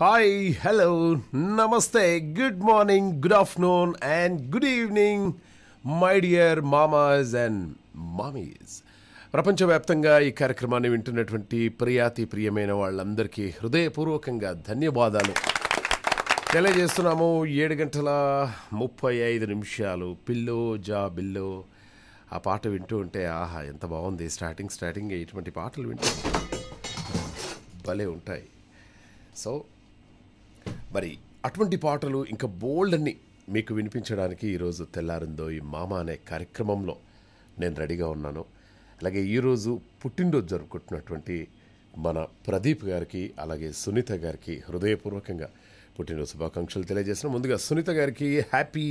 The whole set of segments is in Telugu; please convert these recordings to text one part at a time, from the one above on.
హాయ్ హలో నమస్తే good morning good afternoon and good evening my dear మామాస్ అండ్ మామీస్ ప్రపంచవ్యాప్తంగా ఈ కార్యక్రమాన్ని వింటున్నటువంటి ప్రియాతి ప్రియమైన వాళ్ళందరికీ హృదయపూర్వకంగా ధన్యవాదాలు తెలియజేస్తున్నాము ఏడు గంటల ముప్పై ఐదు నిమిషాలు పిల్లో జా బిల్లో ఆ పాట వింటూ ఉంటే ఆహా ఎంత బాగుంది స్టార్టింగ్ స్టార్టింగ్ ఇటువంటి పాటలు వింటూ భలే ఉంటాయి సో మరి అటువంటి పాటలు ఇంకా బోల్డ్ అన్ని మీకు వినిపించడానికి ఈరోజు తెల్లారిందో ఈ మామ అనే కార్యక్రమంలో నేను రెడీగా ఉన్నాను అలాగే ఈరోజు పుట్టినరోజు జరుపుకుంటున్నటువంటి మన ప్రదీప్ గారికి అలాగే సునీత గారికి హృదయపూర్వకంగా పుట్టినరోజు శుభాకాంక్షలు తెలియజేసిన ముందుగా సునీత గారికి హ్యాపీ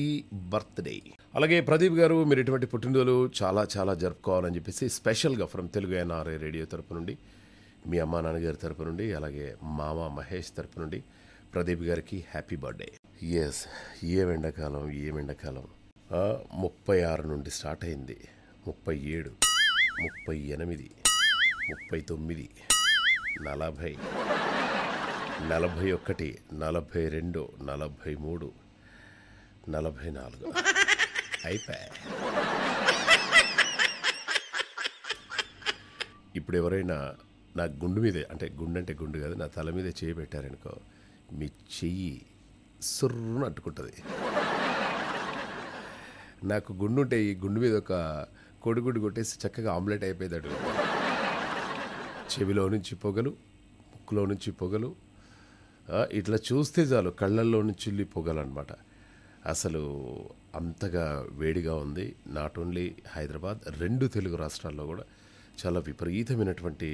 బర్త్డే అలాగే ప్రదీప్ గారు మీరు ఇటువంటి పుట్టినరోజులు చాలా చాలా జరుపుకోవాలని చెప్పేసి స్పెషల్గా ఫ్రమ్ తెలుగు ఎన్ఆర్ఏ రేడియో తరపు నుండి మీ అమ్మా నాన్నగారి తరపు నుండి అలాగే మామ మహేష్ తరపు నుండి ప్రదీప్ గారికి హ్యాపీ బర్త్డే ఎస్ ఏం ఎండాకాలం ఏం ఎండాకాలం ముప్పై ఆరు నుండి స్టార్ట్ అయింది ముప్పై ఏడు ముప్పై ఎనిమిది ముప్పై తొమ్మిది నలభై నలభై ఒకటి నలభై రెండు నలభై మూడు నలభై నాలుగు అయిపోయా ఇప్పుడు ఎవరైనా నా గుండు మీదే అంటే గుండు అంటే గుండు కాదు నా తల మీద చేయబెట్టారనుకో మీ చెయ్యి సుర్రును అట్టుకుంటుంది నాకు గుండు ఉంటే ఈ గుండు మీద ఒక గుడ్డు కొట్టేసి చక్కగా ఆమ్లెట్ అడుగు చెవిలో నుంచి పొగలు ముక్కులో నుంచి పొగలు ఇట్లా చూస్తే చాలు కళ్ళల్లో నుంచి పొగలు అనమాట అసలు అంతగా వేడిగా ఉంది నాట్ ఓన్లీ హైదరాబాద్ రెండు తెలుగు రాష్ట్రాల్లో కూడా చాలా విపరీతమైనటువంటి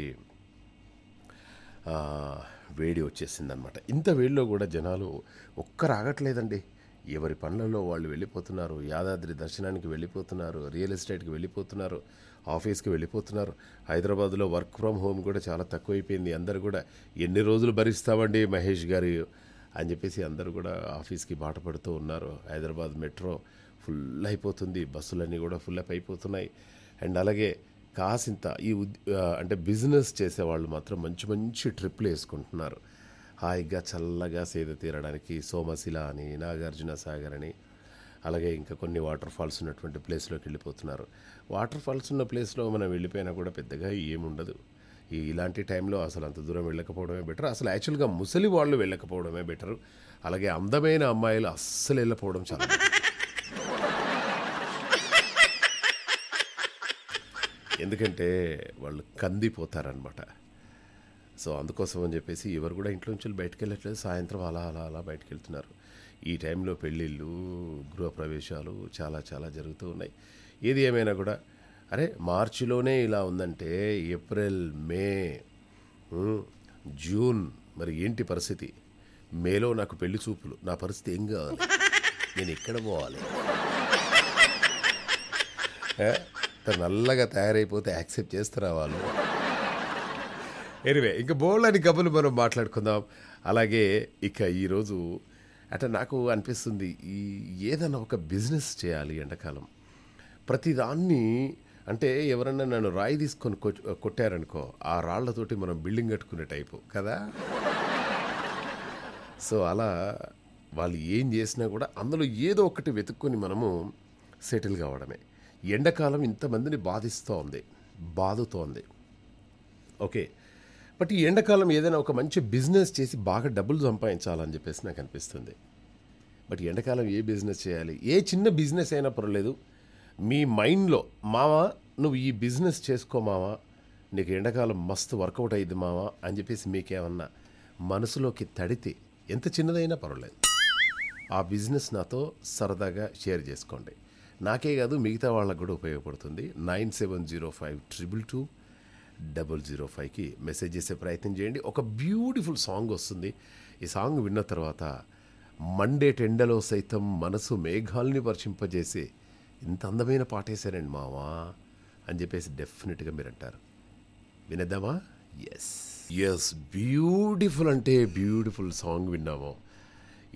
వేడి వచ్చేసిందనమాట ఇంత వేడిలో కూడా జనాలు ఒక్క రాగట్లేదండి ఎవరి పనులలో వాళ్ళు వెళ్ళిపోతున్నారు యాదాద్రి దర్శనానికి వెళ్ళిపోతున్నారు రియల్ ఎస్టేట్కి వెళ్ళిపోతున్నారు ఆఫీస్కి వెళ్ళిపోతున్నారు హైదరాబాద్లో వర్క్ ఫ్రమ్ హోమ్ కూడా చాలా తక్కువైపోయింది అందరు కూడా ఎన్ని రోజులు భరిస్తామండి మహేష్ గారు అని చెప్పేసి అందరూ కూడా ఆఫీస్కి బాట పడుతూ ఉన్నారు హైదరాబాద్ మెట్రో ఫుల్ అయిపోతుంది బస్సులన్నీ కూడా ఫుల్ అప్ అయిపోతున్నాయి అండ్ అలాగే కాసింత ఈ అంటే బిజినెస్ చేసేవాళ్ళు మాత్రం మంచి మంచి ట్రిప్లు వేసుకుంటున్నారు హాయిగా చల్లగా సేద తీరడానికి సోమశిల అని నాగార్జున సాగర్ అని అలాగే ఇంకా కొన్ని వాటర్ ఫాల్స్ ఉన్నటువంటి ప్లేస్లోకి వెళ్ళిపోతున్నారు వాటర్ ఫాల్స్ ఉన్న ప్లేస్లో మనం వెళ్ళిపోయినా కూడా పెద్దగా ఏముండదు ఈ ఇలాంటి టైంలో అసలు అంత దూరం వెళ్ళకపోవడమే బెటర్ అసలు యాక్చువల్గా ముసలి వాళ్ళు వెళ్ళకపోవడమే బెటర్ అలాగే అందమైన అమ్మాయిలు అస్సలు వెళ్ళకపోవడం చాలా ఎందుకంటే వాళ్ళు కందిపోతారనమాట సో అందుకోసం అని చెప్పేసి ఎవరు కూడా ఇంట్లో నుంచి బయటకు వెళ్ళట్లేదు సాయంత్రం అలా అలా అలా బయటకు వెళ్తున్నారు ఈ టైంలో పెళ్ళిళ్ళు గృహప్రవేశాలు చాలా చాలా జరుగుతూ ఉన్నాయి ఏది ఏమైనా కూడా అరే మార్చిలోనే ఇలా ఉందంటే ఏప్రిల్ మే జూన్ మరి ఏంటి పరిస్థితి మేలో నాకు పెళ్లి చూపులు నా పరిస్థితి ఏం కావాలి నేను ఎక్కడ పోవాలి నల్లగా తయారైపోతే యాక్సెప్ట్ చేస్తున్నా వాళ్ళు ఎనివే ఇంకా బోల్డ్ అని కబులు మనం మాట్లాడుకుందాం అలాగే ఇక ఈరోజు అంటే నాకు అనిపిస్తుంది ఈ ఏదైనా ఒక బిజినెస్ చేయాలి ఎండాకాలం ప్రతిదాన్ని అంటే ఎవరన్నా నన్ను రాయి తీసుకొని కొట్టారనుకో ఆ రాళ్లతోటి మనం బిల్డింగ్ కట్టుకునే టైపు కదా సో అలా వాళ్ళు ఏం చేసినా కూడా అందులో ఏదో ఒకటి వెతుక్కొని మనము సెటిల్ కావడమే ఎండాకాలం ఇంతమందిని బాధిస్తోంది బాధుతోంది ఓకే బట్ ఈ ఎండాకాలం ఏదైనా ఒక మంచి బిజినెస్ చేసి బాగా డబ్బులు సంపాదించాలని చెప్పేసి నాకు అనిపిస్తుంది బట్ ఎండాకాలం ఏ బిజినెస్ చేయాలి ఏ చిన్న బిజినెస్ అయినా పర్వాలేదు మీ మైండ్లో మావా నువ్వు ఈ బిజినెస్ చేసుకో మావా నీకు ఎండాకాలం మస్తు వర్కౌట్ అయ్యింది మావా అని చెప్పేసి మీకేమన్నా మనసులోకి తడితే ఎంత చిన్నదైనా పర్వాలేదు ఆ బిజినెస్ నాతో సరదాగా షేర్ చేసుకోండి నాకే కాదు మిగతా వాళ్ళకు కూడా ఉపయోగపడుతుంది nine seven zero five triple two double zero ఫైవ్కి మెసేజ్ చేసే ప్రయత్నం చేయండి ఒక బ్యూటిఫుల్ సాంగ్ వస్తుంది ఈ సాంగ్ విన్న తర్వాత మండే టెండలో సైతం మనసు మేఘాలని వర్షింపజేసే ఇంత అందమైన పాటేశారండి మావా అని చెప్పేసి డెఫినెట్గా మీరు అంటారు వినేద్దామా ఎస్ ఎస్ బ్యూటిఫుల్ అంటే బ్యూటిఫుల్ సాంగ్ విన్నాము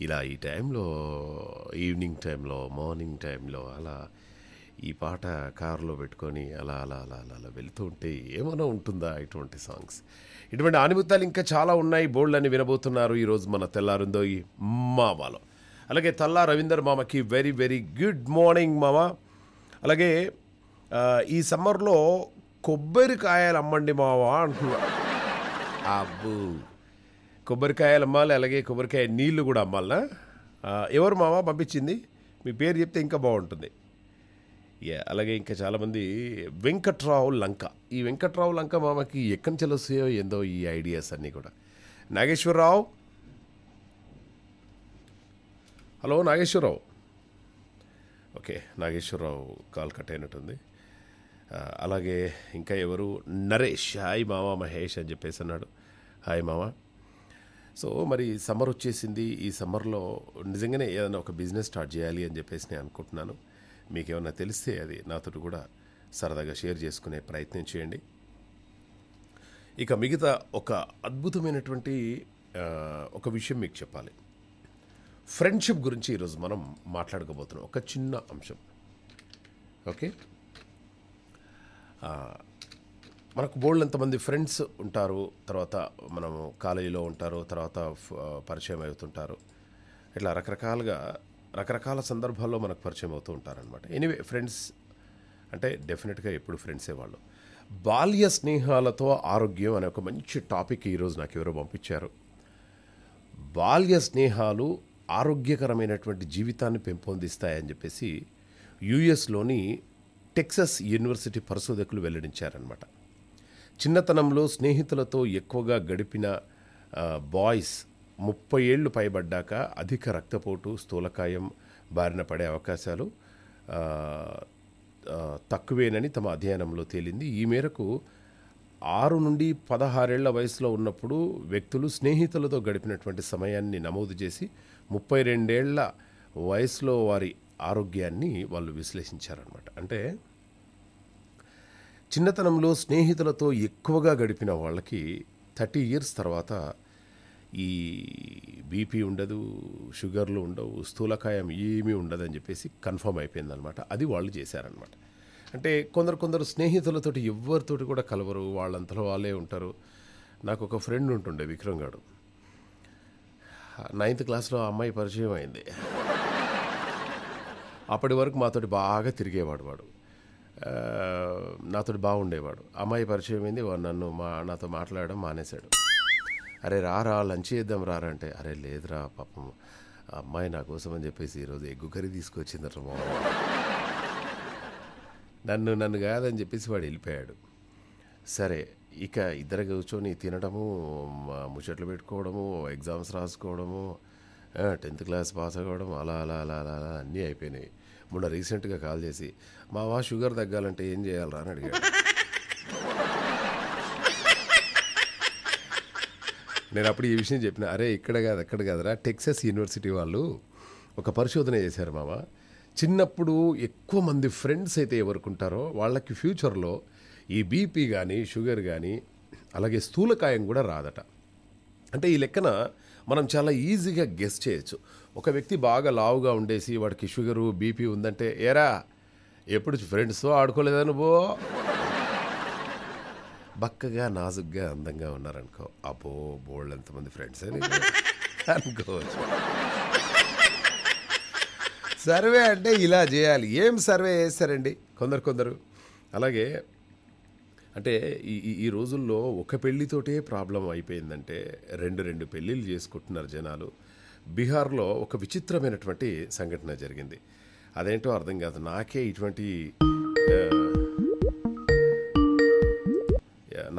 ఇలా ఈ టైంలో ఈవినింగ్ టైంలో మార్నింగ్ టైంలో అలా ఈ పాట కారులో పెట్టుకొని అలా అలా అలా అలా అలా వెళుతూ ఉంటే ఏమైనా ఉంటుందా ఇటువంటి సాంగ్స్ ఇటువంటి అనుభూతాలు ఇంకా చాలా ఉన్నాయి బోల్డ్ అని వినబోతున్నారు ఈరోజు మన తెల్లారుందో ఈ మామలో అలాగే తల్లా రవీందర్ మామకి వెరీ వెరీ గుడ్ మార్నింగ్ మామ అలాగే ఈ సమ్మర్లో కొబ్బరికాయలు అమ్మండి మావా అంటున్నారు అబ్బు కొబ్బరికాయలు అమ్మాలి అలాగే కొబ్బరికాయ నీళ్లు కూడా అమ్మాలా ఎవరు మామ పంపించింది మీ పేరు చెప్తే ఇంకా బాగుంటుంది అలాగే ఇంకా చాలామంది వెంకట్రావు లంక ఈ వెంకట్రావు లంక మామకి ఎక్కడి నుంచి వస్తాయో ఏందో ఈ ఐడియాస్ అన్నీ కూడా Nageswara Rao hello Nageswara Rao okay Nageswara Rao call cut అయినట్టుంది అలాగే ఇంకా ఎవరు నరేష్ హాయ్ మామ మహేష్ అని చెప్పేసి అన్నాడు హాయ్ మామ సో మరి సమ్మర్ వచ్చేసింది ఈ సమ్మర్లో నిజంగానే ఏదైనా ఒక బిజినెస్ స్టార్ట్ చేయాలి అని చెప్పేసి నేను అనుకుంటున్నాను మీకు ఏమైనా తెలిస్తే అది నాతో కూడా సరదాగా షేర్ చేసుకునే ప్రయత్నం చేయండి ఇక మిగతా ఒక అద్భుతమైనటువంటి ఒక విషయం మీకు చెప్పాలి ఫ్రెండ్షిప్ గురించి ఈరోజు మనం మాట్లాడుకోబోతున్నాం ఒక చిన్న అంశం ఓకే మనకు బోల్డ్ ఎంతమంది ఫ్రెండ్స్ ఉంటారు తర్వాత మనము కాలేజీలో ఉంటారు తర్వాత పరిచయం అవుతుంటారు ఇట్లా రకరకాలుగా రకరకాల సందర్భాల్లో మనకు పరిచయం అవుతూ ఉంటారనమాట ఎనీవే ఫ్రెండ్స్ అంటే డెఫినెట్గా ఎప్పుడు ఫ్రెండ్సే వాళ్ళు బాల్య స్నేహాలతో ఆరోగ్యం అనే ఒక మంచి టాపిక్ ఈరోజు నాకు ఎవరో పంపించారు బాల్య స్నేహాలు ఆరోగ్యకరమైనటువంటి జీవితాన్ని పెంపొందిస్తాయని చెప్పేసి యుఎస్లోని టెక్సస్ యూనివర్సిటీ పరిశోధకులు వెల్లడించారనమాట చిన్నతనంలో స్నేహితులతో ఎక్కువగా గడిపిన బాయ్స్ ముప్పై ఏళ్ళు పైబడ్డాక అధిక రక్తపోటు స్థూలకాయం బారిన పడే అవకాశాలు తక్కువేనని తమ అధ్యయనంలో తేలింది ఈ మేరకు ఆరు నుండి పదహారేళ్ల వయసులో ఉన్నప్పుడు వ్యక్తులు స్నేహితులతో గడిపినటువంటి సమయాన్ని నమోదు చేసి ముప్పై రెండేళ్ల వయసులో వారి ఆరోగ్యాన్ని వాళ్ళు విశ్లేషించారనమాట అంటే చిన్నతనంలో స్నేహితులతో ఎక్కువగా గడిపిన వాళ్ళకి థర్టీ ఇయర్స్ తర్వాత ఈ బీపీ ఉండదు షుగర్లు ఉండవు స్థూలకాయం ఏమీ ఉండదని చెప్పేసి కన్ఫర్మ్ అయిపోయిందనమాట అది వాళ్ళు చేశారనమాట అంటే కొందరు కొందరు స్నేహితులతోటి ఎవరితోటి కూడా కలవరు వాళ్ళంతలో వాళ్ళే ఉంటారు నాకు ఒక ఫ్రెండ్ ఉంటుండే విక్రమ్ గారు నైన్త్ క్లాస్లో అమ్మాయి పరిచయం అయింది అప్పటి వరకు మాతోటి బాగా తిరిగేవాడు వాడు నాతో బాగుండేవాడు అమ్మాయి పరిచయం అయింది వాడు నన్ను మా నాతో మాట్లాడడం మానేశాడు అరే రా రా లంచ్ చేద్దాం రారా అంటే అరే లేదురా పాపం అమ్మాయి నా కోసం అని చెప్పేసి ఈరోజు ఎగ్గు కర్రీ తీసుకొచ్చిందట మా నన్ను నన్ను కాదని చెప్పేసి వాడు వెళ్ళిపోయాడు సరే ఇక ఇద్దరు కూర్చొని తినడము ముచ్చట్లు పెట్టుకోవడము ఎగ్జామ్స్ రాసుకోవడము టెన్త్ క్లాస్ పాస్ అవ్వడం అలా అలా అలా అలా అన్నీ అయిపోయినాయి మొన్న రీసెంట్గా కాల్ చేసి మావా షుగర్ తగ్గాలంటే ఏం చేయాలరా అని అడిగాడు నేను అప్పుడు ఈ విషయం చెప్పిన అరే ఇక్కడ కాదు అక్కడ కాదురా టెక్సస్ యూనివర్సిటీ వాళ్ళు ఒక పరిశోధన చేశారు మామ చిన్నప్పుడు ఎక్కువ మంది ఫ్రెండ్స్ అయితే ఎవరుకుంటారో వాళ్ళకి ఫ్యూచర్లో ఈ బీపీ కానీ షుగర్ కానీ అలాగే స్థూలకాయం కూడా రాదట అంటే ఈ లెక్కన మనం చాలా ఈజీగా గెస్ట్ చేయొచ్చు ఒక వ్యక్తి బాగా లావుగా ఉండేసి వాడికి షుగరు బీపీ ఉందంటే ఏరా ఎప్పుడు ఫ్రెండ్స్తో ఆడుకోలేదని బో బక్కగా నాజుగ్గా అందంగా ఉన్నారనుకో అబ్బో బోల్డ్ ఎంతమంది ఫ్రెండ్స్ అని అనుకోవచ్చు సర్వే అంటే ఇలా చేయాలి ఏం సర్వే చేస్తారండి కొందరు కొందరు అలాగే అంటే ఈ ఈ రోజుల్లో ఒక పెళ్ళితోటే ప్రాబ్లం అయిపోయిందంటే రెండు రెండు పెళ్ళిళ్ళు చేసుకుంటున్నారు జనాలు బీహార్లో ఒక విచిత్రమైనటువంటి సంఘటన జరిగింది అదేంటో అర్థం కాదు నాకే ఇటువంటి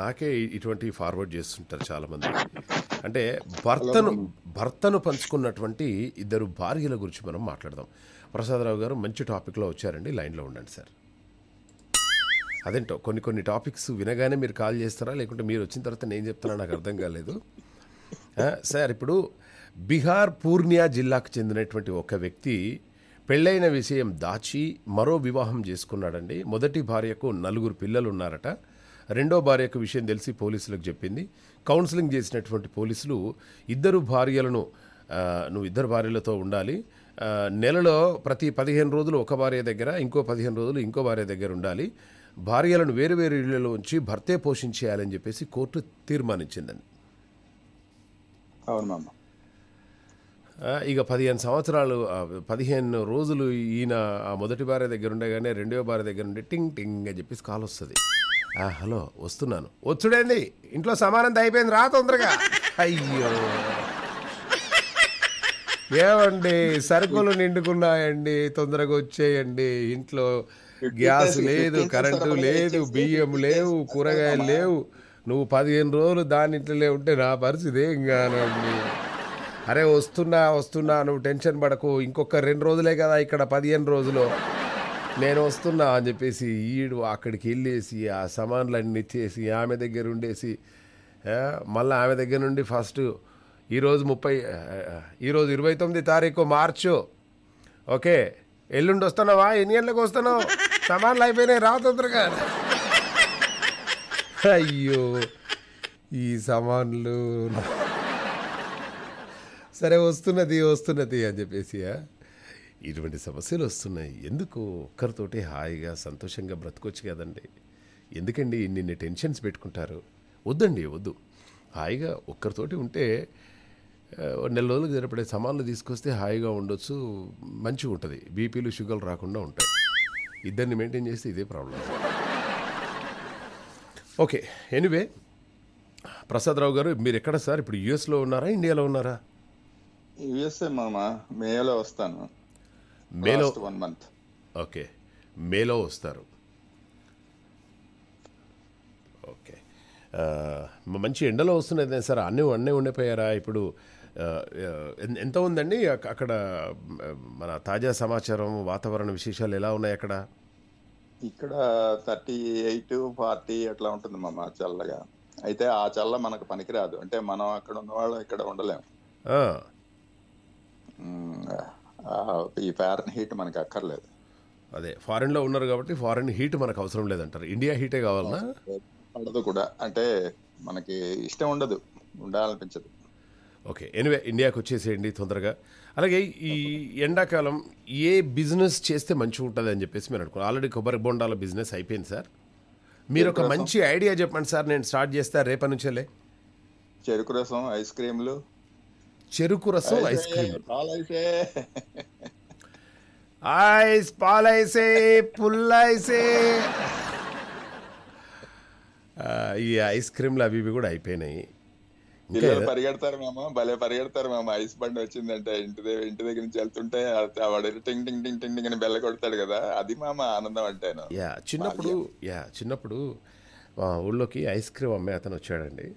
నాకే ఇటువంటి ఫార్వర్డ్ చేస్తుంటారు చాలామంది అంటే భర్తను భర్తను పంచుకున్నటువంటి ఇద్దరు భార్యల గురించి మనం మాట్లాడదాం ప్రసాదరావు గారు మంచి టాపిక్లో వచ్చారండి లైన్లో ఉండండి సార్ అదేంటో కొన్ని కొన్ని టాపిక్స్ వినగానే మీరు కాల్ చేస్తారా లేకుంటే మీరు వచ్చిన తర్వాత నేను చెప్తున్నా నాకు అర్థం కాలేదు సార్ ఇప్పుడు బీహార్ పూర్ణియా జిల్లాకు చెందినటువంటి ఒక వ్యక్తి పెళ్ళైన విషయం దాచి మరో వివాహం చేసుకున్నాడండి మొదటి భార్యకు నలుగురు పిల్లలు ఉన్నారట రెండో భార్యకు విషయం తెలిసి పోలీసులకు చెప్పింది కౌన్సిలింగ్ చేసినటువంటి పోలీసులు ఇద్దరు భార్యలను నువ్వు ఇద్దరు భార్యలతో ఉండాలి నెలలో ప్రతి పదిహేను రోజులు ఒక భార్య దగ్గర ఇంకో పదిహేను రోజులు ఇంకో భార్య దగ్గర ఉండాలి భార్యలను వేరు వేరు ఇళ్లలో ఉంచి భర్తే పోషించేయాలని చెప్పేసి కోర్టు తీర్మానించిందండి అవును ఇక పదిహేను సంవత్సరాలు పదిహేను రోజులు ఈయన మొదటి భార్య దగ్గర ఉండగానే రెండవ భార్య దగ్గర ఉండి టింగ్ టింగ్ అని చెప్పేసి కాల్ వస్తుంది హలో వస్తున్నాను వచ్చుడేంది ఇంట్లో సమానంత అయిపోయింది రా తొందరగా అయ్యో ఏమండి సరుకులు నిండుకున్నాయండి తొందరగా వచ్చేయండి ఇంట్లో గ్యాస్ లేదు కరెంటు లేదు బియ్యం లేవు కూరగాయలు లేవు నువ్వు పదిహేను రోజులు దాని ఇంట్లోనే ఉంటే నా పరిస్థితి ఏం కానండి అరే వస్తున్నా వస్తున్నా నువ్వు టెన్షన్ పడకు ఇంకొక రెండు రోజులే కదా ఇక్కడ పదిహేను రోజులు నేను వస్తున్నా అని చెప్పేసి ఈడు అక్కడికి వెళ్ళేసి ఆ సామాన్లన్నీ ఇచ్చేసి ఆమె దగ్గర ఉండేసి మళ్ళీ ఆమె దగ్గర నుండి ఫస్ట్ ఈరోజు ముప్పై ఈరోజు ఇరవై తొమ్మిది తారీఖు మార్చు ఓకే ఎల్లుండి వస్తున్నావా ఎన్ని గంటలకు వస్తున్నావు సమాన్లు అయిపోయినాయి రా తొందరగా అయ్యో ఈ సమాన్లు సరే వస్తున్నది వస్తున్నది అని చెప్పేసి ఇటువంటి సమస్యలు వస్తున్నాయి ఎందుకు ఒక్కరితోటి హాయిగా సంతోషంగా బ్రతకొచ్చు కదండి ఎందుకండి ఇన్ని టెన్షన్స్ పెట్టుకుంటారు వద్దండి వద్దు హాయిగా ఒక్కరితోటి ఉంటే నెల రోజులకు జరిపడే సమాన్లు తీసుకొస్తే హాయిగా ఉండొచ్చు మంచిగా ఉంటుంది బీపీలు షుగర్లు రాకుండా ఉంటాయి ఇద్దరిని మెయింటైన్ చేస్తే ఇదే ప్రాబ్లం ఓకే ఎనివే ప్రసాదరావు గారు మీరు ఎక్కడ సార్ ఇప్పుడు యుఎస్లో ఉన్నారా ఇండియాలో ఉన్నారా యుఎస్ఏ మామ మేలో వస్తాను మేలో వన్ మంత్ ఓకే మేలో వస్తారు ఓకే మంచి ఎండలో వస్తున్నాయి సార్ అన్నీ అన్నీ ఉండిపోయారా ఇప్పుడు ఎంత ఉందండి అక్కడ మన తాజా సమాచారం వాతావరణ విశేషాలు ఎలా ఉన్నాయి అక్కడ ఇక్కడ థర్టీ ఎయిట్ ఫార్టీ అట్లా ఉంటుంది మా చల్లగా అయితే ఆ చల్ల మనకు పనికిరాదు అంటే మనం అక్కడ ఉన్న వాళ్ళు ఇక్కడ ఉండలేము ఈ ఫారెన్ హీట్ మనకి అక్కర్లేదు అదే ఫారెన్లో ఉన్నారు కాబట్టి ఫారెన్ హీట్ మనకు అవసరం లేదంటారు ఇండియా హీటే కావాలన్నా పడదు కూడా అంటే మనకి ఇష్టం ఉండదు ఉండాలనిపించదు ఓకే ఎనివే ఇండియాకి వచ్చేసేయండి తొందరగా అలాగే ఈ ఎండాకాలం ఏ బిజినెస్ చేస్తే మంచిగా ఉంటుంది అని చెప్పేసి మీరు అనుకున్నారు ఆల్రెడీ కొబ్బరి బొండాల బిజినెస్ అయిపోయింది సార్ మీరు ఒక మంచి ఐడియా చెప్పండి సార్ నేను స్టార్ట్ చేస్తా రేపటి నుంచేలే చెరుకు రసం ఐస్ క్రీమ్లు చెరుకు రసం ఐస్ క్రీమ్ ఐస్ పాలైసే పుల్లైసే ఈ ఐస్ క్రీమ్లు అవి ఇవి కూడా అయిపోయినాయి పరిగెడతారు మామ భలే పరిగెడతారు మామ ఐస్ బండి వచ్చిందంటే ఇంటి ఇంటి దగ్గర నుంచి వెళ్తుంటే వాడు టింగ్ టింగ్ టింగ్ టింగ్ టింగ్ అని బెల్ల కొడతాడు కదా అది మామ ఆనందం అంటే యా చిన్నప్పుడు యా చిన్నప్పుడు మా ఊళ్ళోకి ఐస్ క్రీమ్ అమ్మే అతను వచ్చాడండి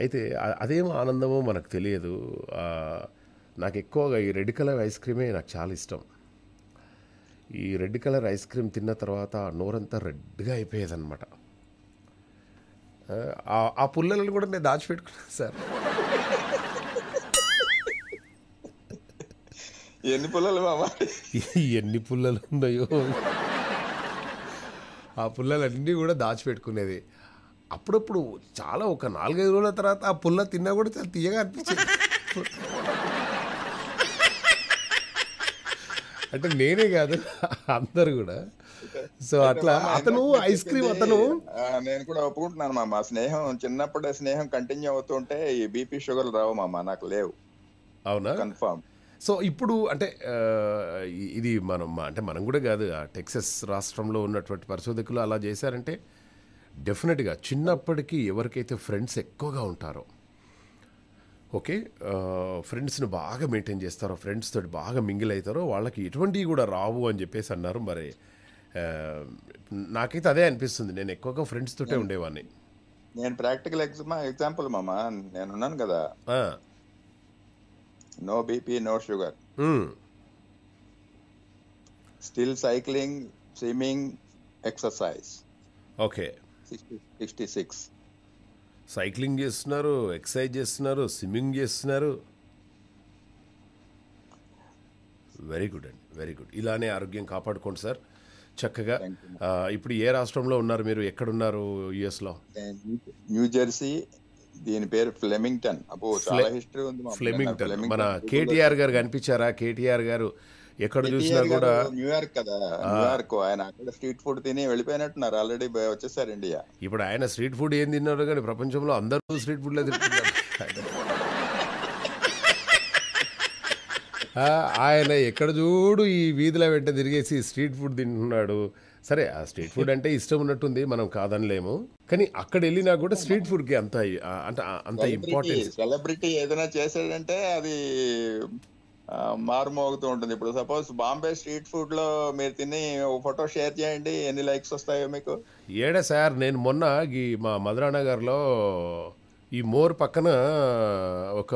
అయితే అదేం ఆనందమో మనకు తెలియదు నాకు ఎక్కువగా ఈ రెడ్ కలర్ ఐస్ క్రీమే నాకు చాలా ఇష్టం ఈ రెడ్ కలర్ ఐస్ క్రీమ్ తిన్న తర్వాత నోరంతా రెడ్గా అయిపోయేదన్నమాట ఆ పుల్లలను కూడా నేను దాచిపెట్టుకున్నాను సార్ ఎన్ని పుల్లలు బాబా ఎన్ని పుల్లలు ఉన్నాయో ఆ పుల్లలన్నీ కూడా దాచిపెట్టుకునేది అప్పుడప్పుడు చాలా ఒక నాలుగైదు రోజుల తర్వాత ఆ పుల్ల తిన్నా కూడా చాలా తీయగా అనిపించింది అంటే నేనే కాదు అందరు కూడా సో అట్లా అతను ఐస్ క్రీమ్ అతను నేను కూడా ఒప్పుకుంటున్నాను మామ స్నేహం చిన్నప్పుడు స్నేహం కంటిన్యూ అవుతుంటే ఈ బీపీ షుగర్ రావు మామ నాకు లేవు అవునా కన్ఫర్మ్ సో ఇప్పుడు అంటే ఇది మనం అంటే మనం కూడా కాదు టెక్సస్ రాష్ట్రంలో ఉన్నటువంటి పరిశోధకులు అలా చేశారంటే డెఫినెట్గా చిన్నప్పటికీ ఎవరికైతే ఫ్రెండ్స్ ఎక్కువగా ఉంటారో ఓకే ఫ్రెండ్స్ని బాగా మెయింటైన్ చేస్తారో ఫ్రెండ్స్ తోటి బాగా మింగిల్ అవుతారో వాళ్ళకి ఎటువంటివి కూడా రావు అని చెప్పేసి అన్నారు మరి నాకైతే అదే అనిపిస్తుంది నేను ఎక్కువగా ఫ్రెండ్స్ తోటే ఉండేవాడిని నేను ప్రాక్టికల్ ఎగ్జామ్ ఎగ్జాంపుల్ నేను ఉన్నాను కదా no BP no sugar still cycling swimming exercise okay sixty six cycling చేస్తున్నారు ఎక్సర్సైజ్ చేస్తున్నారు స్విమ్మింగ్ చేస్తున్నారు వెరీ గుడ్ అండి వెరీ గుడ్ ఇలానే ఆరోగ్యం కాపాడుకోండి సార్ చక్కగా ఇప్పుడు ఏ రాష్ట్రంలో ఉన్నారు మీరు ఎక్కడ లో యుఎస్లో జెర్సీ దీని పేరు ఫ్లెమింగ్టన్ అబ్బో చాలా హిస్టరీ ఉంది ఫ్లెమింగ్టన్ మన కేటీఆర్ గారు కనిపించారా కేటీఆర్ గారు ఎక్కడ చూసినా కూడా న్యూయార్క్ కదా న్యూయార్క్ ఆయన అక్కడ స్ట్రీట్ ఫుడ్ తిని వెళ్ళిపోయినట్టున్నారు ఆల్రెడీ వచ్చేసారు ఇండియా ఇప్పుడు ఆయన స్ట్రీట్ ఫుడ్ ఏం తిన్నారు కానీ ప్రపంచంలో అందరూ స్ట్రీట్ ఫుడ్లో తింటున్నారు ఆయన ఎక్కడ చూడు ఈ వీధిలో వెంట తిరిగేసి స్ట్రీట్ ఫుడ్ తింటున్నాడు సరే ఆ స్ట్రీట్ ఫుడ్ అంటే ఇష్టం ఉన్నట్టుంది మనం కాదనిలేము కానీ అక్కడ వెళ్ళినా కూడా స్ట్రీట్ ఫుడ్ కి అంత అంటే అంత ఇంపార్టెంట్ సెలబ్రిటీ ఏదైనా చేశాడంటే అది మారుమోగుతూ ఉంటుంది ఇప్పుడు సపోజ్ బాంబే స్ట్రీట్ ఫుడ్ లో మీరు తిని ఫోటో షేర్ చేయండి ఎన్ని లైక్స్ వస్తాయో మీకు ఏడా సార్ నేను మొన్న ఈ మా లో ఈ మోర్ పక్కన ఒక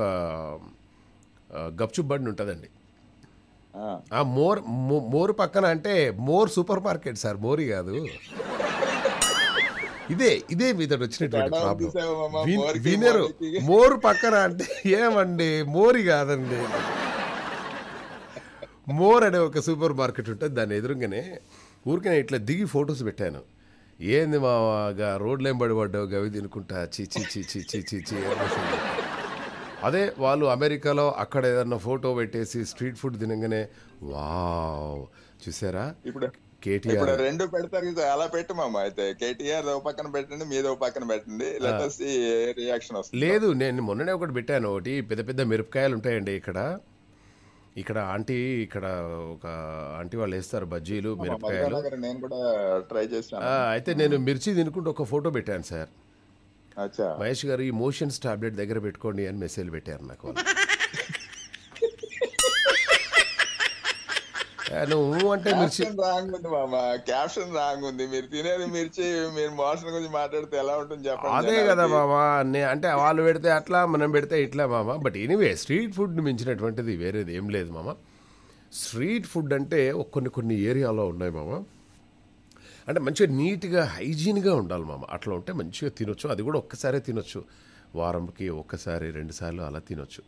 గప్చుప్ బండి ఉంటుందండి ఆ మోర్ మోర్ పక్కన అంటే మోర్ సూపర్ మార్కెట్ సార్ మోరి కాదు ఇదే ఇదే మీద వచ్చినటువంటి ప్రాబ్లం వినరు మోర్ పక్కన అంటే ఏమండి మోరి కాదండి మోర్ అనే ఒక సూపర్ మార్కెట్ ఉంటుంది దాని ఎదురుగానే ఊరికే ఇట్లా దిగి ఫొటోస్ పెట్టాను ఏంది మా రోడ్లు ఏం పడిపడ్డావు గవి తినుకుంటా చీచి చీచి చీచి చీ అదే వాళ్ళు అమెరికాలో అక్కడ ఏదన్నా ఫోటో పెట్టేసి స్ట్రీట్ ఫుడ్ తినగానే వావ్ చూసారా ఇప్పుడు కేటీఆర్ రెండు పెడతారు అలా పెట్టు మామ అయితే కేటీఆర్ ఓ పక్కన పెట్టండి మీద ఓ పక్కన పెట్టండి రియాక్షన్ లేదు నేను మొన్ననే ఒకటి పెట్టాను ఒకటి పెద్ద పెద్ద మిరపకాయలు ఉంటాయండి ఇక్కడ ఇక్కడ ఆంటీ ఇక్కడ ఒక ఆంటీ వాళ్ళు వేస్తారు బజ్జీలు మిరపకాయలు కూడా ట్రై అయితే నేను మిర్చి తినుకుంటూ ఒక ఫోటో పెట్టాను సార్ మహేష్ గారు ఈ మోషన్స్ టాబ్లెట్ దగ్గర పెట్టుకోండి అని మెసేజ్ పెట్టారు నాకు నువ్వు అంటే మిర్చి క్యాప్షన్ రాంగ్ ఉంది మీరు తినేది మిర్చి మీరు మోషన్ గురించి మాట్లాడితే ఎలా ఉంటుంది చెప్పండి అదే కదా బాబా అంటే వాళ్ళు పెడితే అట్లా మనం పెడితే ఇట్లా మామ బట్ ఎనీవే స్ట్రీట్ ఫుడ్ మించినటువంటిది వేరేది ఏం లేదు మామ స్ట్రీట్ ఫుడ్ అంటే కొన్ని కొన్ని ఏరియాలో ఉన్నాయి మామ అంటే మంచిగా నీట్గా హైజీన్గా ఉండాలి మామ అట్లా ఉంటే మంచిగా తినొచ్చు అది కూడా ఒక్కసారే తినొచ్చు వారంకి ఒక్కసారి రెండుసార్లు అలా తినొచ్చు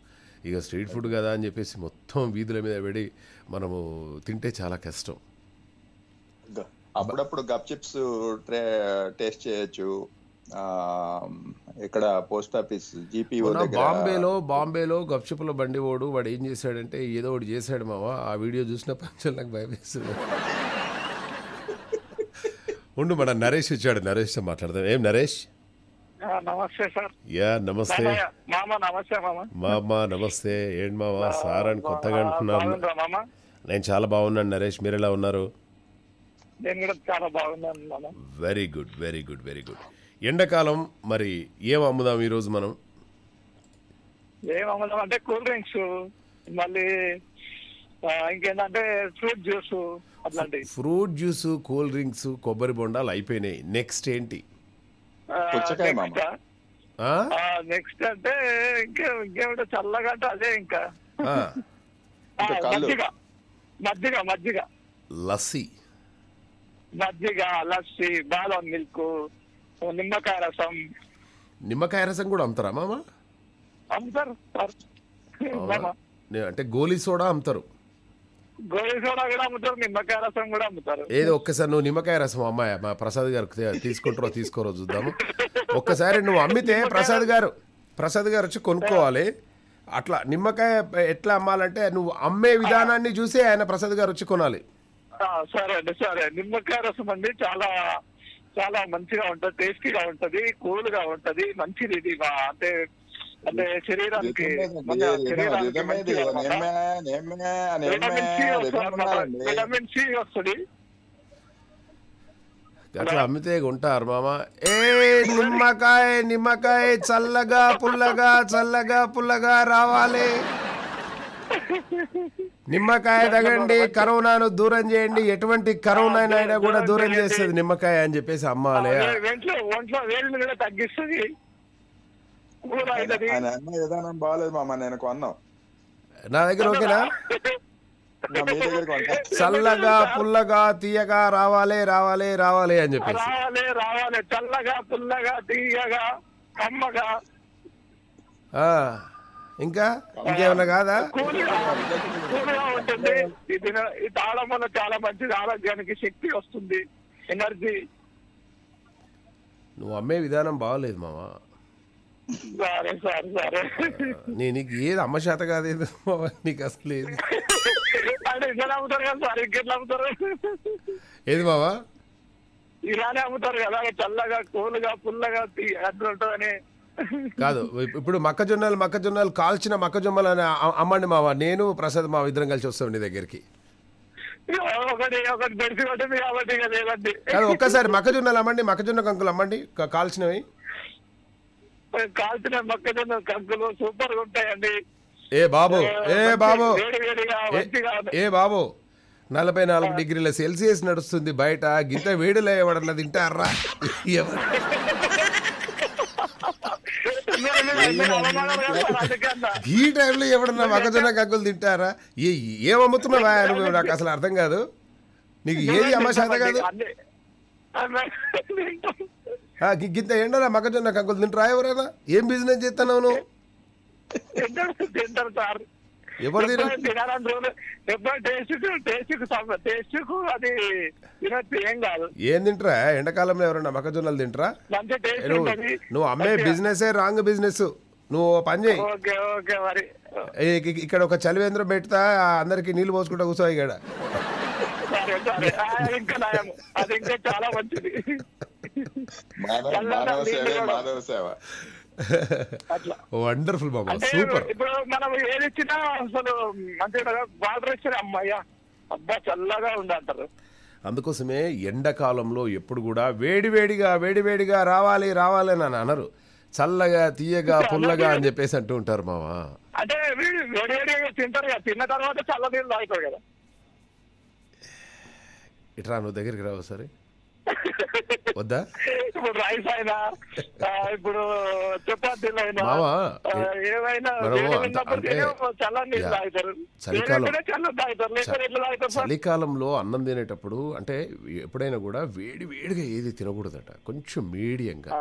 ఇక స్ట్రీట్ ఫుడ్ కదా అని చెప్పేసి మొత్తం వీధుల మీద పెడి మనము తింటే చాలా కష్టం అప్పుడప్పుడు గప్ చిప్స్ టేస్ట్ చేయొచ్చు ఇక్కడ పోస్ట్ ఆఫీస్ జీపీ బాంబేలో బాంబేలో గప్చుపుల బండి ఓడు వాడు ఏం చేశాడంటే ఏదో ఒకటి చేశాడు మామ ఆ వీడియో చూసిన పంచం నాకు భయం ఉండు మన నరేష్ ఇచ్చాడు నరేష్తో మాట్లాడదాం ఏం నరేష్ నమస్తే సార్ యా నమస్తే మామ నమస్తే మామ మామ నమస్తే ఏంటి మామ సార్ అని కొత్తగా అంటున్నారు నేను చాలా బాగున్నాను నరేష్ మీరు ఎలా ఉన్నారు నేను కూడా చాలా బాగున్నాను very good very good very good ఎండాకాలం మరి ఏం అమ్ముదాం ఈ రోజు మనం ఏం అమ్ముదాం అంటే కూల్ డ్రింక్స్ మళ్ళీ ఇంకేంటంటే ఫ్రూట్ జ్యూస్ అట్లాంటివి ఫ్రూట్ జ్యూస్ కూల్ డ్రింక్స్ కొబ్బరి బొండాలు అయిపోయినాయి నెక్స్ట్ ఏంటి పుచ్చకాయ మామ నెక్స్ట్ అంటే ఇంకా ఇంకేమిటో చల్లగా అంటే అదే ఇంకా మజ్జిగ మజ్జిగ మజ్జిగ లస్సీ మజ్జిగ లస్సి బాదం మిల్క్ నిమ్మకాయ రసం నిమ్మకాయ రసం కూడా అమ్ముతారా మామ అమ్ముతారు అంటే గోలీ సోడా అమ్ముతారు ఏది కూడా అమ్ముతారు నిమ్మకాయ రసం కూడా అమ్ముతారు ఏదో ఒక్కసారి నువ్వు నిమ్మకాయ రసం అమ్మాయి మా ప్రసాద్ గారు తీసుకుంటారో తీసుకోరో చూద్దాము ఒక్కసారి నువ్వు అమ్మితే ప్రసాద్ గారు ప్రసాద్ గారు వచ్చి కొనుక్కోవాలి అట్లా నిమ్మకాయ ఎట్లా అమ్మాలంటే నువ్వు అమ్మే విధానాన్ని చూసి ఆయన ప్రసాద్ గారు వచ్చి కొనాలి సరే అండి సరే నిమ్మకాయ రసం అండి చాలా చాలా మంచిగా ఉంటది టేస్టీగా ఉంటది కూల్గా ఉంటది మంచిది ఇది అంటే అంటే శరీరానికి విటమిన్ సి వస్తుంది అట్లా అమ్మితే ఉంటారు మామ ఏ నిమ్మకాయ నిమ్మకాయ చల్లగా పుల్లగా చల్లగా పుల్లగా రావాలి నిమ్మకాయ తగండి కరోనాను దూరం చేయండి ఎటువంటి కరోనా అయినా కూడా దూరం చేస్తుంది నిమ్మకాయ అని చెప్పేసి అమ్మాలి తగ్గిస్తుంది విధానం బాగాలేదు మామ నేను కొన్నాం నా దగ్గర ఓకేనా చల్లగా పుల్లగా తీయగా రావాలి రావాలి రావాలి అని చెప్పేసి రావాలి రావాలి చల్లగా పుల్లగా తీయగా కమ్మగా ఇంకా ఇంకేమన్నా కాదా ఉంటుంది ఇది తాళం వల్ల చాలా మంచిది ఆరోగ్యానికి శక్తి వస్తుంది ఎనర్జీ నువ్వు అమ్మే విధానం బాగోలేదు మామ సరే సరే సరే నేను నీకు ఏది అమ్మ చేత నీకు అసలు లేదు అమ్ముతారు కదా సార్ అమ్ముతారు ఏది బావా ఇలానే అమ్ముతారు కదా చల్లగా కోలుగా పుల్లగా అట్లా ఉంటుందని కాదు ఇప్పుడు మక్కజొన్నలు మక్కజొన్నలు కాల్చిన మక్కజొమ్మలు అని అమ్మండి మావ నేను ప్రసాద్ మావ ఇద్దరం కలిసి వస్తాం నీ దగ్గరికి ఒకసారి మక్కజొన్నలు అమ్మండి మక్కజొన్న కంకులు అమ్మండి కాల్చినవి కాల్చిన మొక్కజొన్న కంకులు సూపర్ గా ఉంటాయండి ఏ బాబు ఏ బాబు ఏ బాబు నలభై నాలుగు డిగ్రీల సెల్సియస్ నడుస్తుంది బయట గింత వేడిలో ఎవడన్నా తింటారా ఈ టైంలో ఎవడన్నా మొక్కజొన్న కగ్గులు తింటారా ఏ ఏం అమ్ముతున్నావా నువ్వు నాకు అసలు అర్థం కాదు నీకు ఏది అమ్మ కాదు గింత ఎండరా మగజొన్న కంకులు తింటారా ఎవరైనా ఏం బిజినెస్ చేస్తాను నువ్వు ఎవరు ఏం తింటరా ఎండాకాలంలో ఎవరన్నా మక్కజొన్నలు తింటరా నువ్వు అమ్మే బిజినెస్ రాంగ్ బిజినెస్ నువ్వు పని చేయి ఇక్కడ ఒక చలివేంద్రం పెడతా అందరికి నీళ్లు పోసుకుంటా కూర్చో ఇక్కడ అది చాలా మంచిది వండర్ఫుల్ బాబా సూపర్ ఇప్పుడు మనం ఏది ఇచ్చినా అసలు మంచిగా వాటర్ ఇచ్చిన అమ్మాయ్యా అబ్బా చల్లగా ఉంది అంటారు అందుకోసమే ఎండాకాలంలో ఎప్పుడు కూడా వేడివేడిగా వేడివేడిగా రావాలి రావాలి అని అనరు చల్లగా తీయగా పుల్లగా అని చెప్పేసి అంటూ ఉంటారు మామ అంటే తింటారు తిన్న తర్వాత చల్ల నీళ్ళు తాగుతారు ఇట్రా నువ్వు దగ్గరికి రావు సరే వద్దా ఇప్పుడు రైస్ అయినా ఇప్పుడు చపాతీలు చలికాలంలో అన్నం తినేటప్పుడు అంటే ఎప్పుడైనా కూడా వేడి వేడిగా ఏది తినకూడదట కొంచెం మీడియంగా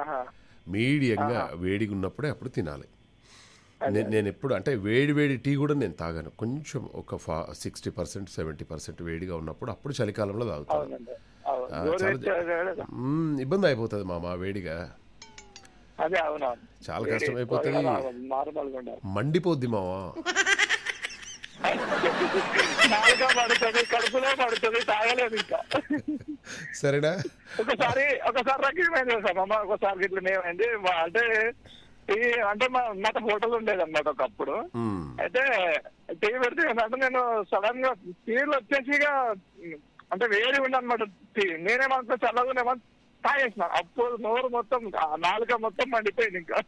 మీడియంగా వేడిగా ఉన్నప్పుడే అప్పుడు తినాలి నేను ఎప్పుడు అంటే వేడి వేడి టీ కూడా నేను తాగాను కొంచెం ఒక ఫా సిక్స్టీ పర్సెంట్ సెవెంటీ పర్సెంట్ వేడిగా ఉన్నప్పుడు అప్పుడు చలికాలంలో తాగుతాను ఇబ్బంది అయిపోతుంది మామ వేడిగా అదే అవునవును చాలా కష్టం అయిపోతుంది మండిపోద్ది మామ కడుపులో పడుతుంది తాగలేదు సరేనా ఒకసారి ఒకసారి సార్ చేసామమ్మ ఒకసారి ఇట్లా మేమైంది అంటే అంటే మా నాతో హోటల్ ఉండేది అన్నమాట ఒకప్పుడు అయితే టీవీ పెడితే ఏంటంటే నేను సడన్ గా టీవీలో వచ్చేసి అంటే వేడి అనమాట నేనేమంతా చల్లగా తాగేసిన అప్పుడు నోరు మొత్తం నాలుక మొత్తం మండిపోయింది ఇంకా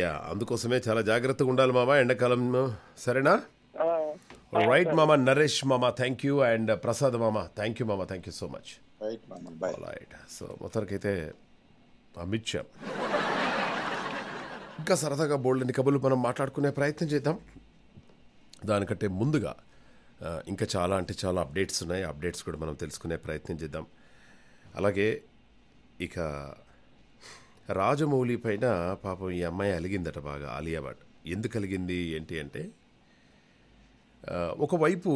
యా అందుకోసమే చాలా జాగ్రత్తగా ఉండాలి మామ ఎండాకాలం సరేనా రైట్ మామ నరేష్ మామ థ్యాంక్ యూ అండ్ ప్రసాద్ మామ థ్యాంక్ యూ మామ thank you so much right so మొత్తానికైతే అమిత్ షా ఇంకా సరదాగా బోల్డ్ని కబుర్లు మనం మాట్లాడుకునే ప్రయత్నం చేద్దాం దానికంటే ముందుగా ఇంకా చాలా అంటే చాలా అప్డేట్స్ ఉన్నాయి అప్డేట్స్ కూడా మనం తెలుసుకునే ప్రయత్నం చేద్దాం అలాగే ఇక రాజమౌళి పైన పాపం ఈ అమ్మాయి అలిగిందట బాగా ఆలియా భట్ ఎందుకు అలిగింది ఏంటి అంటే ఒకవైపు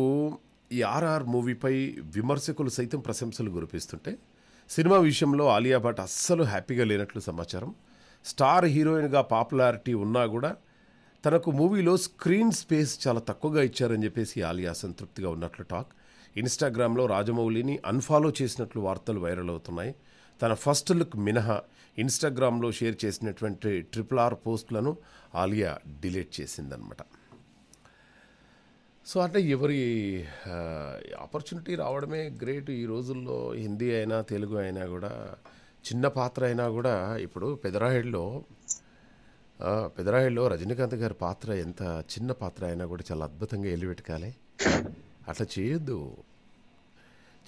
ఈ ఆర్ఆర్ మూవీపై విమర్శకులు సైతం ప్రశంసలు గురిపిస్తుంటే సినిమా విషయంలో ఆలియా భట్ అస్సలు హ్యాపీగా లేనట్లు సమాచారం స్టార్ హీరోయిన్గా పాపులారిటీ ఉన్నా కూడా తనకు మూవీలో స్క్రీన్ స్పేస్ చాలా తక్కువగా ఇచ్చారని చెప్పేసి ఆలియా సంతృప్తిగా ఉన్నట్లు టాక్ ఇన్స్టాగ్రామ్లో రాజమౌళిని అన్ఫాలో చేసినట్లు వార్తలు వైరల్ అవుతున్నాయి తన ఫస్ట్ లుక్ మినహా ఇన్స్టాగ్రామ్లో షేర్ చేసినటువంటి ట్రిపుల్ ఆర్ పోస్ట్లను ఆలియా డిలీట్ చేసిందనమాట సో అంటే ఎవరి ఆపర్చునిటీ రావడమే గ్రేట్ ఈ రోజుల్లో హిందీ అయినా తెలుగు అయినా కూడా చిన్న పాత్ర అయినా కూడా ఇప్పుడు పెదరాహేడ్లో పెదరాయిలో రజనీకాంత్ గారి పాత్ర ఎంత చిన్న పాత్ర అయినా కూడా చాలా అద్భుతంగా ఎలివెట్టుకాలి అట్లా చేయొద్దు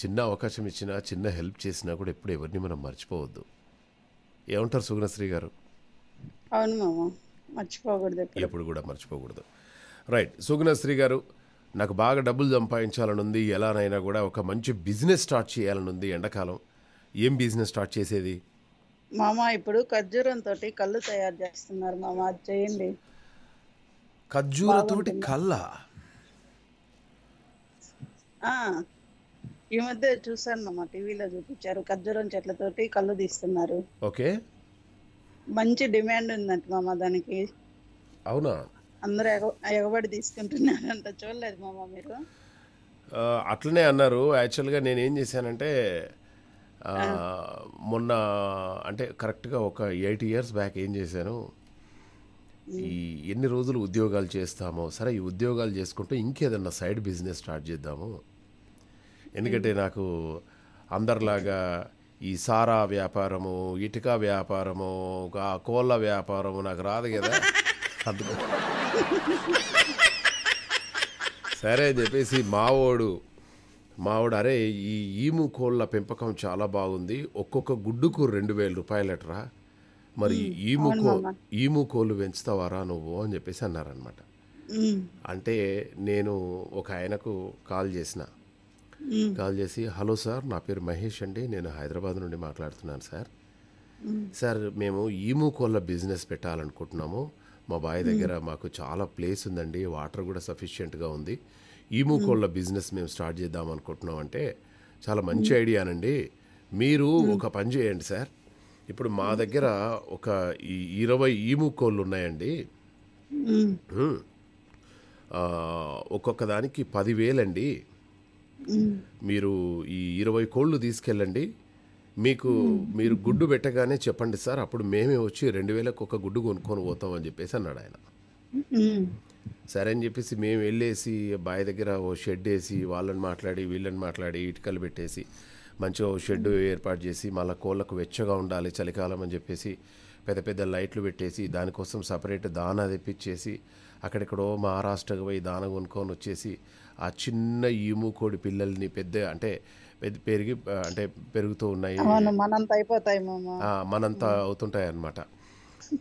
చిన్న అవకాశం ఇచ్చినా చిన్న హెల్ప్ చేసినా కూడా ఎప్పుడు ఎవరిని మనం మర్చిపోవద్దు ఏమంటారు సుగుణశ్రీ గారు అవును మర్చిపోకూడదు ఎప్పుడు కూడా మర్చిపోకూడదు రైట్ సుగుణశ్రీ గారు నాకు బాగా డబ్బులు సంపాదించాలనుంది ఎలానైనా కూడా ఒక మంచి బిజినెస్ స్టార్ట్ చేయాలనుంది ఎండాకాలం ఏం బిజినెస్ స్టార్ట్ చేసేది మామ ఇప్పుడు ఖర్జూరం తోటి కళ్ళు తయారు చేస్తున్నారు మామ అది చేయండి ఖర్జూరతోటి కళ్ళ ఈ మధ్య చూసాను మామా టీవీలో చూపించారు ఖర్జూరం చెట్లతోటి కళ్ళు తీస్తున్నారు ఓకే మంచి డిమాండ్ ఉందంట మామ దానికి అవునా అందరూ ఎగబడి తీసుకుంటున్నారంట చూడలేదు మామ మీరు అట్లనే అన్నారు యాక్చువల్గా నేను ఏం చేశానంటే మొన్న అంటే కరెక్ట్గా ఒక ఎయిట్ ఇయర్స్ బ్యాక్ ఏం చేశాను ఈ ఎన్ని రోజులు ఉద్యోగాలు చేస్తామో సరే ఈ ఉద్యోగాలు చేసుకుంటే ఇంకేదన్నా సైడ్ బిజినెస్ స్టార్ట్ చేద్దాము ఎందుకంటే నాకు అందరిలాగా ఈ సారా వ్యాపారము ఇటుక వ్యాపారము కోళ్ళ వ్యాపారము నాకు రాదు కదా అందుకు సరే అని చెప్పేసి మావోడు మావిడరే ఈ ఈము కోళ్ళ పెంపకం చాలా బాగుంది ఒక్కొక్క గుడ్డుకు రెండు వేల రూపాయలట్రా మరి ఈము కో ఈము కోళ్ళు పెంచుతావారా నువ్వు అని చెప్పేసి అన్నారనమాట అంటే నేను ఒక ఆయనకు కాల్ చేసిన కాల్ చేసి హలో సార్ నా పేరు మహేష్ అండి నేను హైదరాబాద్ నుండి మాట్లాడుతున్నాను సార్ సార్ మేము ఈము కోళ్ళ బిజినెస్ పెట్టాలనుకుంటున్నాము మా బాయ్ దగ్గర మాకు చాలా ప్లేస్ ఉందండి వాటర్ కూడా సఫిషియెంట్గా ఉంది ఈము కోళ్ళ బిజినెస్ మేము స్టార్ట్ చేద్దాం అనుకుంటున్నాం అంటే చాలా మంచి ఐడియానండి మీరు ఒక పని చేయండి సార్ ఇప్పుడు మా దగ్గర ఒక ఇరవై ఈము కోళ్ళు ఉన్నాయండి ఒక్కొక్క దానికి పదివేలండి మీరు ఈ ఇరవై కోళ్ళు తీసుకెళ్ళండి మీకు మీరు గుడ్డు పెట్టగానే చెప్పండి సార్ అప్పుడు మేమే వచ్చి రెండు వేలకు ఒక గుడ్డు కొనుక్కొని పోతాం అని చెప్పేసి అన్నాడు ఆయన సరే అని చెప్పేసి మేము వెళ్ళేసి బాయ్ దగ్గర ఓ షెడ్ వేసి వాళ్ళని మాట్లాడి వీళ్ళని మాట్లాడి ఇటుకలు పెట్టేసి మంచిగా షెడ్ ఏర్పాటు చేసి మళ్ళీ కోళ్ళకు వెచ్చగా ఉండాలి చలికాలం అని చెప్పేసి పెద్ద పెద్ద లైట్లు పెట్టేసి దానికోసం సపరేట్ దానా తెప్పించేసి అక్కడెక్కడో మహారాష్ట్రకు పోయి దాన కొనుక్కొని వచ్చేసి ఆ చిన్న ఈము కోడి పిల్లల్ని పెద్ద అంటే పెద్ద పెరిగి అంటే పెరుగుతూ ఉన్నాయి మనంత అవుతుంటాయి అన్నమాట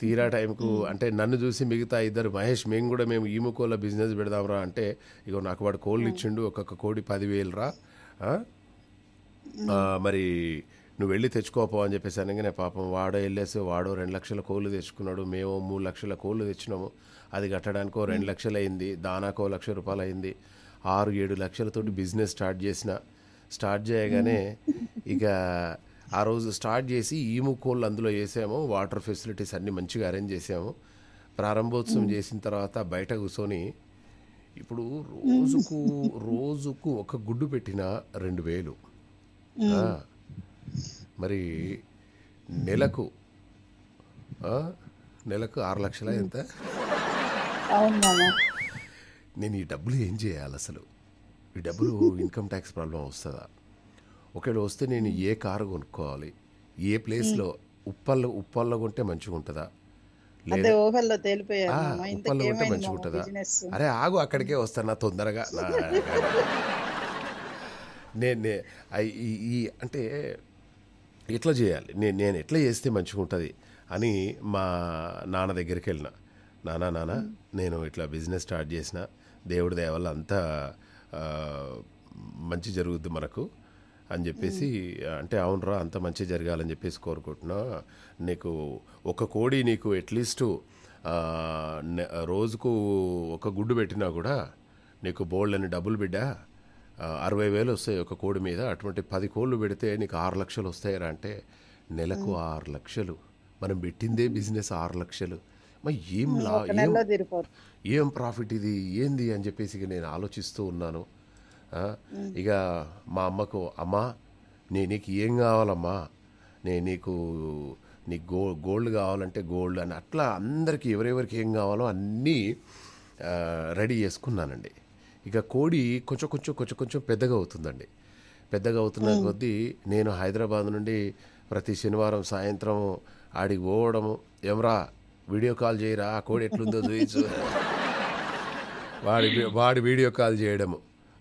తీరా hmm. టైంకు hmm. అంటే నన్ను చూసి మిగతా ఇద్దరు మహేష్ మేము కూడా మేము ఈముకోల బిజినెస్ పెడదాంరా అంటే ఇగో నాకు వాడు కోళ్ళు hmm. ఇచ్చిండు ఒక్కొక్క కోడి పదివేలు రా మరి నువ్వు వెళ్ళి తెచ్చుకోపో అని చెప్పేసి అనగానే పాపం వాడో వెళ్ళేసి వాడో రెండు లక్షల కోళ్ళు తెచ్చుకున్నాడు మేము మూడు లక్షల కోళ్ళు తెచ్చినాము అది కట్టడానికి ఓ రెండు లక్షలు అయింది దానాకో లక్ష రూపాయలు అయింది ఆరు ఏడు లక్షలతోటి బిజినెస్ స్టార్ట్ చేసిన స్టార్ట్ చేయగానే ఇక ఆ రోజు స్టార్ట్ చేసి ఈము కోళ్ళు అందులో వేసాము వాటర్ ఫెసిలిటీస్ అన్నీ మంచిగా అరేంజ్ చేసాము ప్రారంభోత్సవం చేసిన తర్వాత బయట కూర్చొని ఇప్పుడు రోజుకు రోజుకు ఒక గుడ్డు పెట్టిన రెండు వేలు మరి నెలకు నెలకు ఆరు లక్షల ఎంత నేను ఈ డబ్బులు ఏం చేయాలి అసలు ఈ డబ్బులు ఇన్కమ్ ట్యాక్స్ ప్రాబ్లం వస్తుందా ఒకవేళ వస్తే నేను ఏ కారు కొనుక్కోవాలి ఏ ప్లేస్లో ఉప్పల్లో ఉప్పల్లో కొంటే మంచిగా ఉంటుందా ఉప్పల్లో కొంటే మంచిగా ఉంటుందా అరే ఆగు అక్కడికే వస్తాను తొందరగా నేను ఈ అంటే ఎట్లా చేయాలి నేను నేను ఎట్లా చేస్తే మంచిగా ఉంటుంది అని మా నాన్న దగ్గరికి వెళ్ళిన నాన్న నాన్న నేను ఇట్లా బిజినెస్ స్టార్ట్ చేసిన దేవుడి దయవల్ల అంతా మంచి జరుగుద్ది మనకు అని చెప్పేసి అంటే అవునరా అంత మంచి జరగాలని చెప్పేసి కోరుకుంటున్నా నీకు ఒక కోడి నీకు ఎట్లీస్టు రోజుకు ఒక గుడ్డు పెట్టినా కూడా నీకు బోల్డ్ అని డబ్బులు బిడ్డ అరవై వేలు వస్తాయి ఒక కోడి మీద అటువంటి పది కోళ్ళు పెడితే నీకు ఆరు లక్షలు వస్తాయరా అంటే నెలకు ఆరు లక్షలు మనం పెట్టిందే బిజినెస్ ఆరు లక్షలు మరి ఏం లా ఏం ప్రాఫిట్ ఇది ఏంది అని చెప్పేసి నేను ఆలోచిస్తూ ఉన్నాను ఇక మా అమ్మకు అమ్మా నీ నీకు ఏం కావాలమ్మా నేను నీకు నీకు గో గోల్డ్ కావాలంటే గోల్డ్ అని అట్లా అందరికీ ఎవరెవరికి ఏం కావాలో అన్నీ రెడీ చేసుకున్నానండి ఇక కోడి కొంచెం కొంచెం కొంచెం కొంచెం పెద్దగా అవుతుందండి పెద్దగా అవుతున్న కొద్దీ నేను హైదరాబాద్ నుండి ప్రతి శనివారం సాయంత్రం ఆడికి పోవడము ఏమరా వీడియో కాల్ చేయరా ఆ కోడి ఎట్లుందో చూయించు వాడి వాడి వీడియో కాల్ చేయడము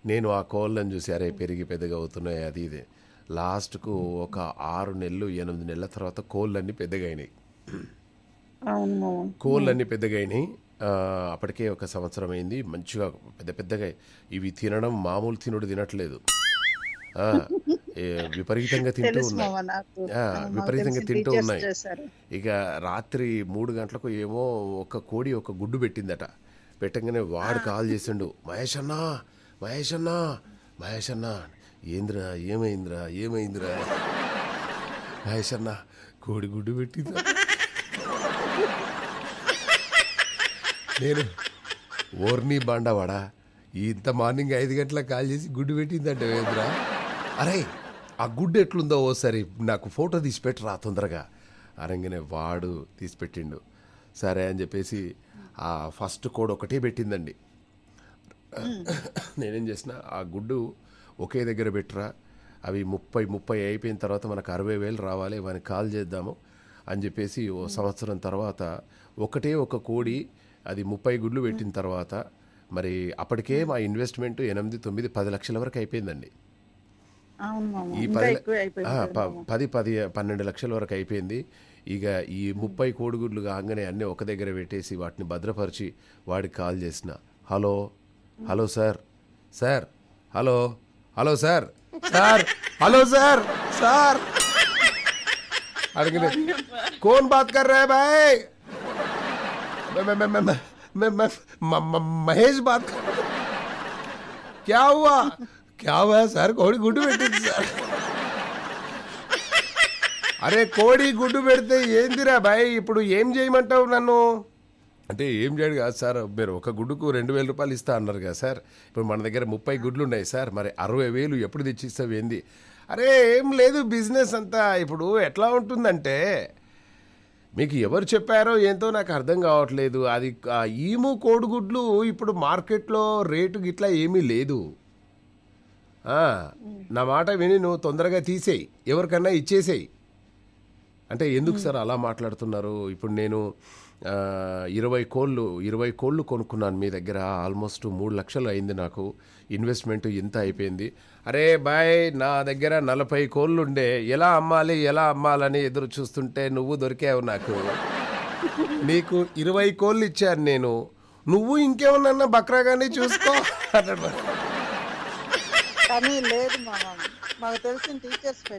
నేను ఆ కోళ్ళను చూసి అరే పెరిగి పెద్దగా అవుతున్నాయి అది ఇది లాస్ట్కు ఒక ఆరు నెలలు ఎనిమిది నెలల తర్వాత కోళ్ళన్నీ పెద్దగా అయినాయి కోళ్ళన్నీ పెద్దగా అయినాయి అప్పటికే ఒక సంవత్సరం అయింది మంచిగా పెద్ద పెద్దగా ఇవి తినడం మామూలు తినుడు తినట్లేదు విపరీతంగా తింటూ ఉన్నాయి విపరీతంగా తింటూ ఉన్నాయి ఇక రాత్రి మూడు గంటలకు ఏమో ఒక కోడి ఒక గుడ్డు పెట్టిందట పెట్టగానే వాడు కాల్ చేసిండు మహేష్ అన్నా మహేష్ అన్న మహేష్ అన్నా ఏంద్రా ఏమైందిరా ఏమైందిరా మహేష్ అన్న కోడి గుడ్డు పెట్టింది నేను ఓర్ని బాండవాడా ఇంత మార్నింగ్ ఐదు గంటల కాల్ చేసి గుడ్డు పెట్టిందంట వేంద్రా అరే ఆ గుడ్డు ఎట్లుందో ఓసారి నాకు ఫోటో తీసి పెట్టరా తొందరగా అరంగనే వాడు తీసి పెట్టిండు సరే అని చెప్పేసి ఆ ఫస్ట్ కోడ్ ఒకటే పెట్టిందండి నేనేం చేసిన ఆ గుడ్డు ఒకే దగ్గర పెట్టరా అవి ముప్పై ముప్పై అయిపోయిన తర్వాత మనకు అరవై వేలు రావాలి వాని కాల్ చేద్దాము అని చెప్పేసి ఓ సంవత్సరం తర్వాత ఒకటే ఒక కోడి అది ముప్పై గుడ్లు పెట్టిన తర్వాత మరి అప్పటికే మా ఇన్వెస్ట్మెంట్ ఎనిమిది తొమ్మిది పది లక్షల వరకు అయిపోయిందండి ఈ పది పది పది పన్నెండు లక్షల వరకు అయిపోయింది ఇక ఈ ముప్పై కోడి గుడ్లు కాగానే అన్నీ ఒక దగ్గర పెట్టేసి వాటిని భద్రపరిచి వాడికి కాల్ చేసిన hello hello sir sir hello hello sir sir hello sir sir अरे कौन बात कर रहा है भाई मैं मैं मैं मैं मैं मैं महेश बात कर क्या हुआ क्या हुआ सर कोड़ी गुड्डू పెట్టి सर अरे కోడి గుడ్డు పెడితే ఏందిరా భాయ్ ఇప్పుడు ఏం చేయమంటావు నన్ను అంటే ఏం చేయడు కాదు సార్ మీరు ఒక గుడ్డుకు రెండు వేల రూపాయలు ఇస్తా అన్నారు కదా సార్ ఇప్పుడు మన దగ్గర ముప్పై గుడ్లు ఉన్నాయి సార్ మరి అరవై వేలు ఎప్పుడు తెచ్చిస్తావు ఏంది అరే ఏం లేదు బిజినెస్ అంతా ఇప్పుడు ఎట్లా ఉంటుందంటే మీకు ఎవరు చెప్పారో ఏంతో నాకు అర్థం కావట్లేదు అది ఈము కోడిగుడ్లు ఇప్పుడు మార్కెట్లో రేటు గిట్లా ఏమీ లేదు నా మాట విని నువ్వు తొందరగా తీసేయి ఎవరికన్నా ఇచ్చేసేయి అంటే ఎందుకు సార్ అలా మాట్లాడుతున్నారు ఇప్పుడు నేను ఇరవై కోళ్ళు ఇరవై కోళ్ళు కొనుక్కున్నాను మీ దగ్గర ఆల్మోస్ట్ మూడు లక్షలు అయింది నాకు ఇన్వెస్ట్మెంట్ ఇంత అయిపోయింది అరే బాయ్ నా దగ్గర నలభై కోళ్ళు ఉండే ఎలా అమ్మాలి ఎలా అమ్మాలని ఎదురు చూస్తుంటే నువ్వు దొరికావు నాకు నీకు ఇరవై కోళ్ళు ఇచ్చాను నేను నువ్వు ఇంకేమన్నా బక్రాగానే చూసుకో కానీ చూసుకో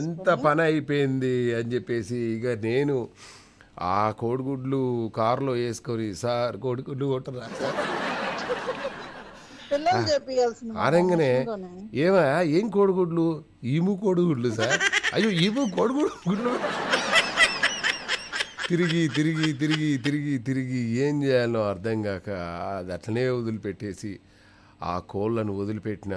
ఎంత పని అయిపోయింది అని చెప్పేసి ఇక నేను ఆ కోడిగుడ్లు కారులో వేసుకొని సార్ కోడిగుడ్లు కొట్టరా సార్ అనగానే ఏమా ఏం కోడిగుడ్లు ఈము కోడిగుడ్లు సార్ అయ్యో ఈము కోడిగుడు గుడ్లు తిరిగి తిరిగి తిరిగి తిరిగి తిరిగి ఏం చేయాలో అర్థం కాక అది అట్లనే వదిలిపెట్టేసి ఆ కోళ్ళను వదిలిపెట్టిన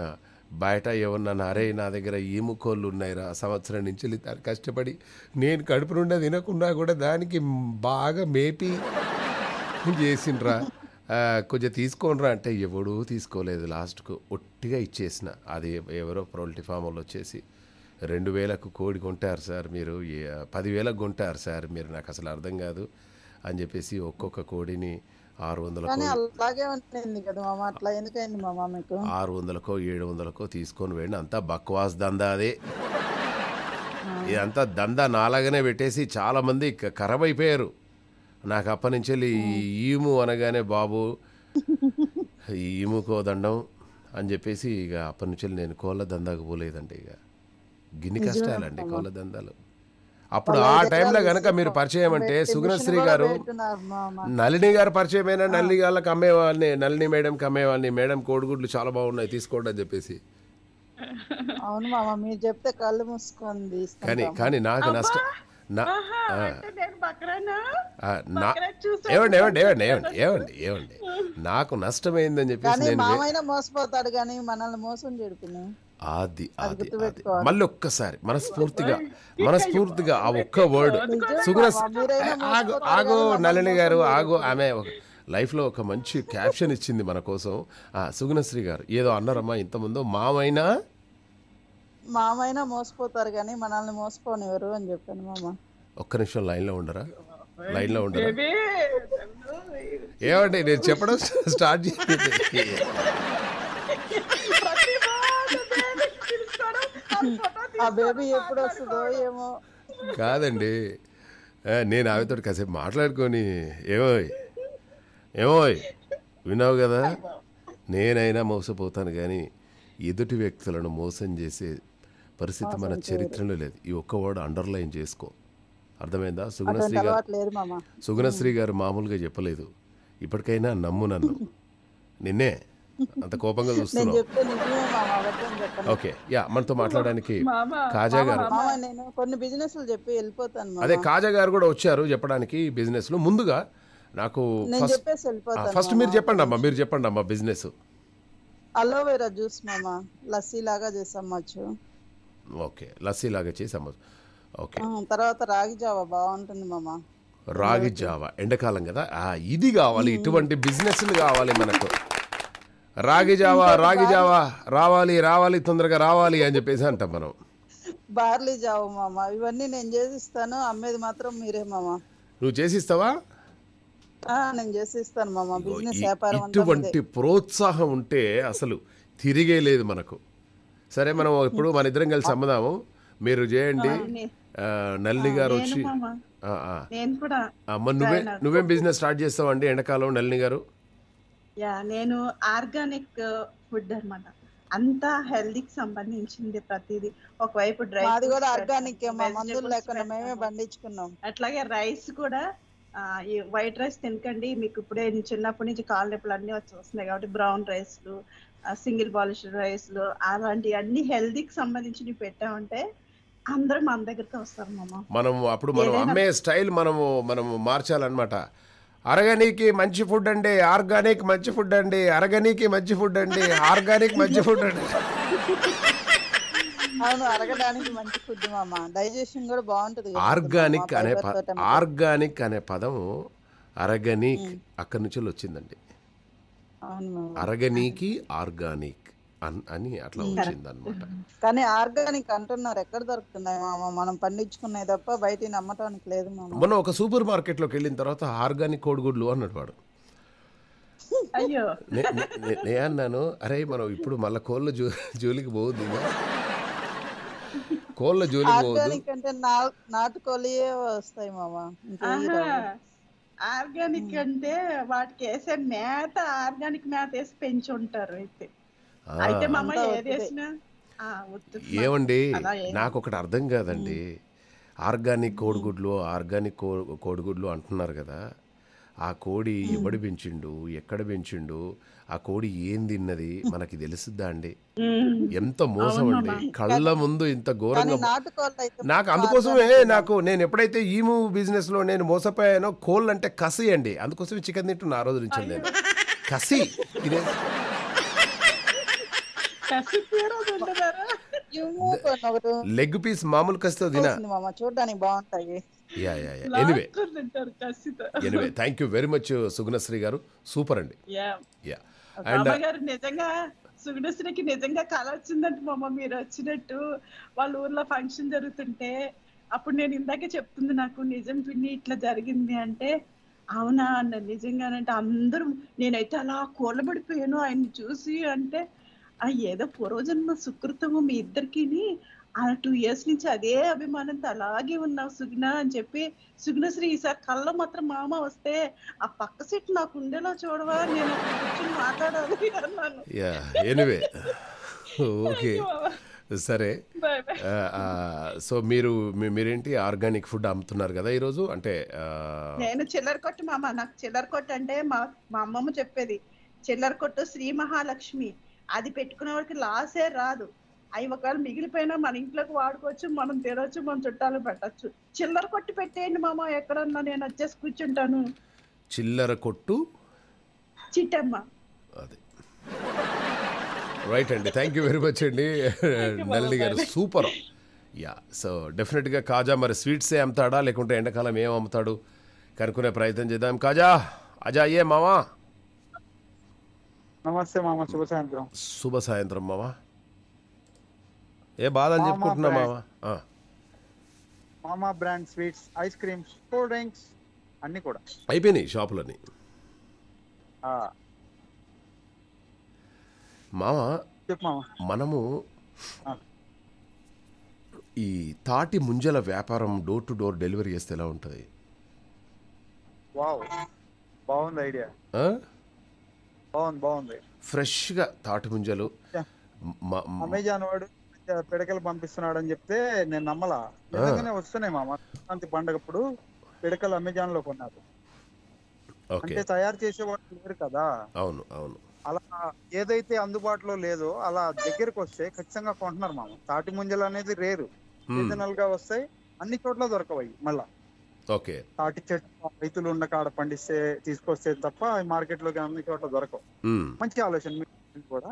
బయట ఏమన్నా అరే నా దగ్గర ఈముకోళ్ళు ఉన్నాయిరా సంవత్సరం నుంచి కష్టపడి నేను కడుపు నుండి తినకుండా కూడా దానికి బాగా మేపి చేసిండ్రా కొంచెం తీసుకోండిరా అంటే ఎవడూ తీసుకోలేదు లాస్ట్కు ఒట్టిగా ఇచ్చేసిన అది ఎవరో ప్రొల్టీ ఫామ్ వాళ్ళు వచ్చేసి రెండు వేలకు కోడి కొంటారు సార్ మీరు పదివేలకు కొంటారు సార్ మీరు నాకు అసలు అర్థం కాదు అని చెప్పేసి ఒక్కొక్క కోడిని ఆరు వందలకో ఆరు వందలకో ఏడు వందలకో తీసుకొని వెళ్ళి అంతా బక్వాస్ దందా అదే ఇదంతా దందా నాలాగనే పెట్టేసి చాలామంది ఖరాబ్ అయిపోయారు నాకు వెళ్ళి ఈము అనగానే బాబు ఈముకో దండం అని చెప్పేసి ఇక అప్పటి నుంచి నేను కోళ్ళ దందాకు పోలేదండి ఇక గిన్ని కష్టాలండి కోళ్ళ దందాలు అప్పుడు ఆ టైంలో కనుక మీరు పరిచయం అంటే సుగుణశ్రీ గారు నలిని గారు పరిచయం అయినా నళిని గారికి అమ్మేవాళ్ళని నళిని మేడంకి అమ్మేవాడిని మేడం కోడిగుడ్లు చాలా బాగున్నాయి తీసుకోండి అని చెప్పేసి అవును మామ మీరు చెప్తే కళ్ళు మూసుకుంది కానీ కానీ నాకు నష్టం ఏమండి ఏమండి ఏమండి ఏమండి ఏమండి ఏమండి నాకు నష్టమైందని చెప్పేసి నేను మోసపోతాడు కానీ మనల్ని మోసం చేడుకున్నాను అది ఆది ఆది మళ్ళీ ఒక్కసారి మనస్ఫూర్తిగా మనస్ఫూర్తిగా ఆ ఒక్క వర్డ్ సుగుణ ఆగో ఆగో నలిని గారు ఆగో ఆమె లైఫ్లో ఒక మంచి క్యాప్షన్ ఇచ్చింది మన కోసం సుగుణశ్రీ గారు ఏదో అన్నారమ్మా ఇంతముందు మామైనా మామైనా మోసపోతారు కానీ మనల్ని మోసపోనివ్వరు అని చెప్పాను మామ ఒక్క నిమిషం లైన్లో ఉండరా లైన్లో ఉండరా ఏమండి నేను చెప్పడం స్టార్ట్ చేయండి ఆ బేబీ ఎప్పుడు వస్తుందో ఏమో కాదండి నేను ఆవితో కాసేపు మాట్లాడుకొని ఏమో ఏమోయ్ విన్నావు కదా నేనైనా మోసపోతాను కానీ ఎదుటి వ్యక్తులను మోసం చేసే పరిస్థితి మన చరిత్రలో లేదు ఈ ఒక్క వాడు అండర్లైన్ చేసుకో అర్థమైందా సుగుణశ్రీ గారు సుగుణశ్రీ గారు మామూలుగా చెప్పలేదు ఇప్పటికైనా నమ్ము నన్ను నిన్నే అంత కోపంగా చూస్తున్నావు ఓకే యా మనతో మాట్లాడడానికి కాజా గారు నేను కొన్ని బిజినెస్లు చెప్పి వెళ్ళిపోతాను అదే కాజా గారు కూడా వచ్చారు చెప్పడానికి బిజినెస్ లో ముందుగా నాకు ఫస్ట్ ఫస్ట్ మీరు చెప్పండి అమ్మా మీరు చెప్పండి అమ్మా బిజినెస్ అలోవేరా జ్యూస్ మామ లస్సీ లాగా చేసమ్మచ్చు ఓకే లస్సీ లాగా చేసి అమ్మ ఓకే తర్వాత రాగి జావ బాగుంటుంది మామ రాగి జావా ఎండకాలం కదా ఆ ఇది కావాలి ఇటువంటి బిజినెస్లు కావాలి మనకు రాగి జావా రాగి జావా రావాలి రావాలి తొందరగా రావాలి అని చెప్పేసి అంటాం మనం బార్లీ జావు మామ ఇవన్నీ నేను చేసిస్తాను అమ్మేది మాత్రం మీరే మామ నువ్వు చేసిస్తావా నేను చేసిస్తాను మామ బిజినెస్ వ్యాపారం ఇటువంటి ప్రోత్సాహం ఉంటే అసలు తిరిగే లేదు మనకు సరే మనం ఇప్పుడు మన ఇద్దరం కలిసి అమ్మదాము మీరు చేయండి నల్లి గారు వచ్చి నువ్వే నువ్వేం బిజినెస్ స్టార్ట్ చేస్తావండి అండి ఎండాకాలం నల్లి గారు యా నేను ఆర్గానిక్ ఫుడ్ అనమాట అంతా హెల్దీకి సంబంధించింది ప్రతిదీ ఒకవైపు డ్రై అది కూడా ఆర్గానిక్ మందులు లేకుండా మేమే పండించుకున్నాం అట్లాగే రైస్ కూడా ఈ వైట్ రైస్ తినకండి మీకు ఇప్పుడే చిన్నప్పటి నుంచి కాళ్ళ నొప్పులు అన్ని వచ్చి వస్తున్నాయి కాబట్టి బ్రౌన్ రైస్లు సింగిల్ పాలిష్డ్ రైస్లు అలాంటి అన్ని హెల్దీకి సంబంధించినవి పెట్టామంటే అందరూ మన దగ్గరికి వస్తారు మనం అప్పుడు మనం అమ్మే స్టైల్ మనము మనం మార్చాలన్నమాట అరగనీకి మంచి ఫుడ్ అండి ఆర్గానిక్ మంచి ఫుడ్ అండి అరగనీకి మంచి ఫుడ్ అండి ఆర్గానిక్ మంచి ఫుడ్ అండి ఆర్గానిక్ అనే ఆర్గానిక్ అనే పదం అరగనీక్ అక్కడి నుంచి వచ్చిందండి అరగనీకి ఆర్గానిక్ అని అట్లా వచ్చింది అనమాట కానీ ఆర్గానిక్ అంటున్నారు ఎక్కడ దొరుకుతున్నాయి మామ మనం పండించుకున్నాయి తప్ప బయట నమ్మటానికి లేదు మనం ఒక సూపర్ మార్కెట్ లోకి వెళ్ళిన తర్వాత ఆర్గానిక్ కోడిగుడ్లు అన్నాడు వాడు నే అన్నాను అరే మనం ఇప్పుడు మళ్ళీ కోళ్ళ జూ జోలికి పోవద్దు కోళ్ళ జోలికి పోవద్దు అంటే నాటుకోళ్ళే వస్తాయి మామ ఆర్గానిక్ అంటే వాటికి వేసే మేత ఆర్గానిక్ మేత వేసి పెంచుంటారు అయితే ఏమండి నాకు ఒకటి అర్థం కాదండి ఆర్గానిక్ కోడిగుడ్లు ఆర్గానిక్ కో కోడిగుడ్లు అంటున్నారు కదా ఆ కోడి ఎవడు పెంచిండు ఎక్కడ పెంచిండు ఆ కోడి ఏం తిన్నది మనకి తెలుసుద్దా అండి ఎంత మోసం అండి కళ్ళ ముందు ఇంత ఘోరంగా నాకు అందుకోసమే నాకు నేను ఎప్పుడైతే ఈ మూవ్ బిజినెస్ లో నేను మోసపోయానో కోళ్ళు అంటే కసి అండి అందుకోసమే చికెన్ తింటున్నా ఆ రోజు నుంచి నేను కసి ఇదే లెగ్ పీస్ మామూలు కస్తో తినా చూడడానికి బాగుంటాయి yeah yeah yeah thank you very much Sugunasri గారు సూపర్ అండి యా అండ్ uh, నిజంగా సుగుణశ్రీకి నిజంగా కళ వచ్చిందంటే మామ మీరు వచ్చినట్టు వాళ్ళ ఊర్లో ఫంక్షన్ జరుగుతుంటే అప్పుడు నేను ఇందాకే చెప్తుంది నాకు నిజం పిన్ని ఇట్లా జరిగింది అంటే అవునా అన్న నిజంగానంటే అందరూ నేనైతే అలా కూలబడిపోయాను ఆయన్ని చూసి అంటే ఆ ఏదో పూర్వజన్మ సుకృతము మీ ఇద్దరికి ఆ టూ ఇయర్స్ నుంచి అదే అభిమానంతో అలాగే ఉన్నావు సుగ్న అని చెప్పి సుగ్నశ్రీ ఈసారి కళ్ళ మాత్రం మామ వస్తే ఆ పక్క సీట్ నాకు ఉండేలా చూడవా నేను కూర్చొని మాట్లాడాలి అన్నాను ఓకే సరే సో మీరు మీరేంటి ఆర్గానిక్ ఫుడ్ అమ్ముతున్నారు కదా ఈరోజు అంటే నేను చిల్లర కొట్టు మామ నాకు చిల్లర కొట్టు అంటే మా మా అమ్మమ్మ చెప్పేది చిల్లర కొట్టు శ్రీ మహాలక్ష్మి అది పెట్టుకునే వాడికి లాసే రాదు అవి ఒకవేళ మిగిలిపోయినా మన ఇంట్లోకి వాడుకోవచ్చు మనం తినొచ్చు మన చుట్టాలు పెట్టచ్చు చిల్లర కొట్టు పెట్టేయండి మామ ఎక్కడన్నా నేను వచ్చేసి కూర్చుంటాను చిల్లర కొట్టు చిట్టమ్మ రైట్ అండి థ్యాంక్ యూ వెరీ మచ్ అండి నల్లి గారు సూపర్ యా సో డెఫినెట్గా కాజా మరి స్వీట్సే అమ్ముతాడా లేకుంటే ఎండాకాలం ఏం అమ్ముతాడు కనుక్కునే ప్రయత్నం చేద్దాం కాజా అజా ఏ మామా నమస్తే మామ శుభ సాయంత్రం శుభ సాయంత్రం మామ ఏ బాధ అని చెప్పుకుంటున్నా మామ మామా brand sweets ice creams cool drinks అన్ని కూడా అయిపోయినాయి షాపులన్నీ మామ మనము ఈ తాటి ముంజల వ్యాపారం డోర్ టు డోర్ డెలివరీ చేస్తే ఎలా ఉంటుంది బాగుంది ఐడియా బాగుంది బాగుంది ఫ్రెష్గా తాటి ముంజలు అమెజాన్ వాడు పిడకలు పంపిస్తున్నాడు అని చెప్తే నేను నమ్మలా వస్తున్నాయి మా సంక్రాంతి పండగప్పుడు పిడకలు అమెజాన్ లో కొన్నారు అంటే తయారు వాళ్ళు లేరు కదా అవును అవును అలా ఏదైతే అందుబాటులో లేదో అలా దగ్గరకు వస్తే ఖచ్చితంగా కొంటున్నారు మామ తాటి ముంజలు అనేది రేరు సీజనల్ గా వస్తాయి అన్ని చోట్ల దొరకవయ్యి మళ్ళా ఓకే తాటి చెట్టు రైతులు ఉన్న కాడ పండిస్తే తీసుకొస్తే తప్ప మార్కెట్ లో అన్ని చోట్ల దొరకవు మంచి ఆలోచన కూడా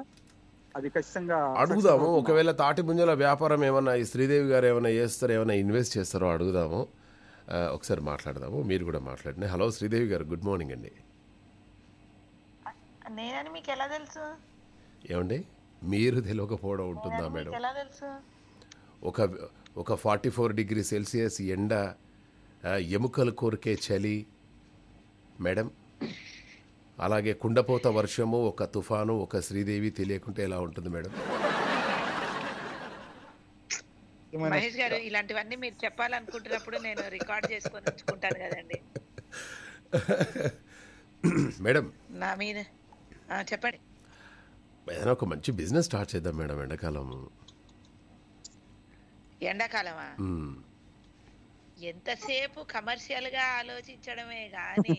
అది ఖచ్చితంగా అడుగుదాము ఒకవేళ తాటి ముంజల వ్యాపారం ఏమన్నా ఈ శ్రీదేవి గారు ఏమైనా చేస్తారో ఏమైనా ఇన్వెస్ట్ చేస్తారో అడుగుదాము ఒకసారి మాట్లాడదాము మీరు కూడా మాట్లాడండి హలో శ్రీదేవి గారు గుడ్ మార్నింగ్ అండి నేనని మీకు ఎలా తెలుసు ఏమండి మీరు తెలియకపోవడం ఉంటుందా మేడం ఎలా తెలుసు ఒక ఒక ఫార్టీ ఫోర్ డిగ్రీ సెల్సియస్ ఎండ ఎముకలు కోరికే చలి మేడం అలాగే కుండపోత వర్షము ఒక తుఫాను ఒక శ్రీదేవి తెలియకుంటే ఎలా ఉంటుంది మేడం మహేష్ గారు ఇలాంటివన్నీ మీరు చెప్పాలనుకుంటున్నప్పుడు నేను రికార్డ్ చేసుకొని ఉంచుకుంటాను కదండి మేడం నా మీద చెప్పండి ఏదైనా ఒక మంచి బిజినెస్ స్టార్ట్ చేద్దాం మేడం ఎండాకాలం ఎండాకాలమా ఎంతసేపు కమర్షియల్ గా ఆలోచించడమే గాని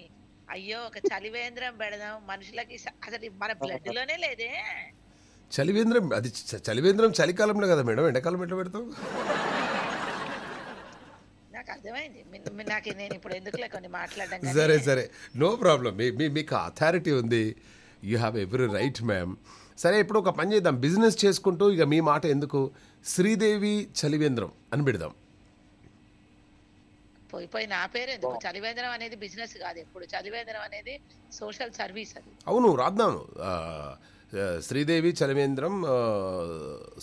అయ్యో ఒక చలివేంద్రం పెడదాం మనుషులకి అసలు మన బ్లడ్ లోనే లేదే చలివేంద్రం అది చలివేంద్రం చలికాలంలో కదా మేడం ఎండాకాలం ఎట్లా పెడతాం నాకు నేను ఇప్పుడు కొన్ని సరే సరే నో ప్రాబ్లం మీ మీకు అథారిటీ ఉంది you have every right ma'am సరే ఇప్పుడు ఒక పని చేద్దాం బిజినెస్ చేసుకుంటూ ఇక మీ మాట ఎందుకు శ్రీదేవి చలివేంద్రం అని పెడదాం పోయి నా పేరు ఎందుకు చలివేంద్రం అనేది బిజినెస్ కాదు ఎప్పుడు చలివేంద్రం అనేది సోషల్ సర్వీస్ అది అవును రాద్దాం శ్రీదేవి చలివేంద్రం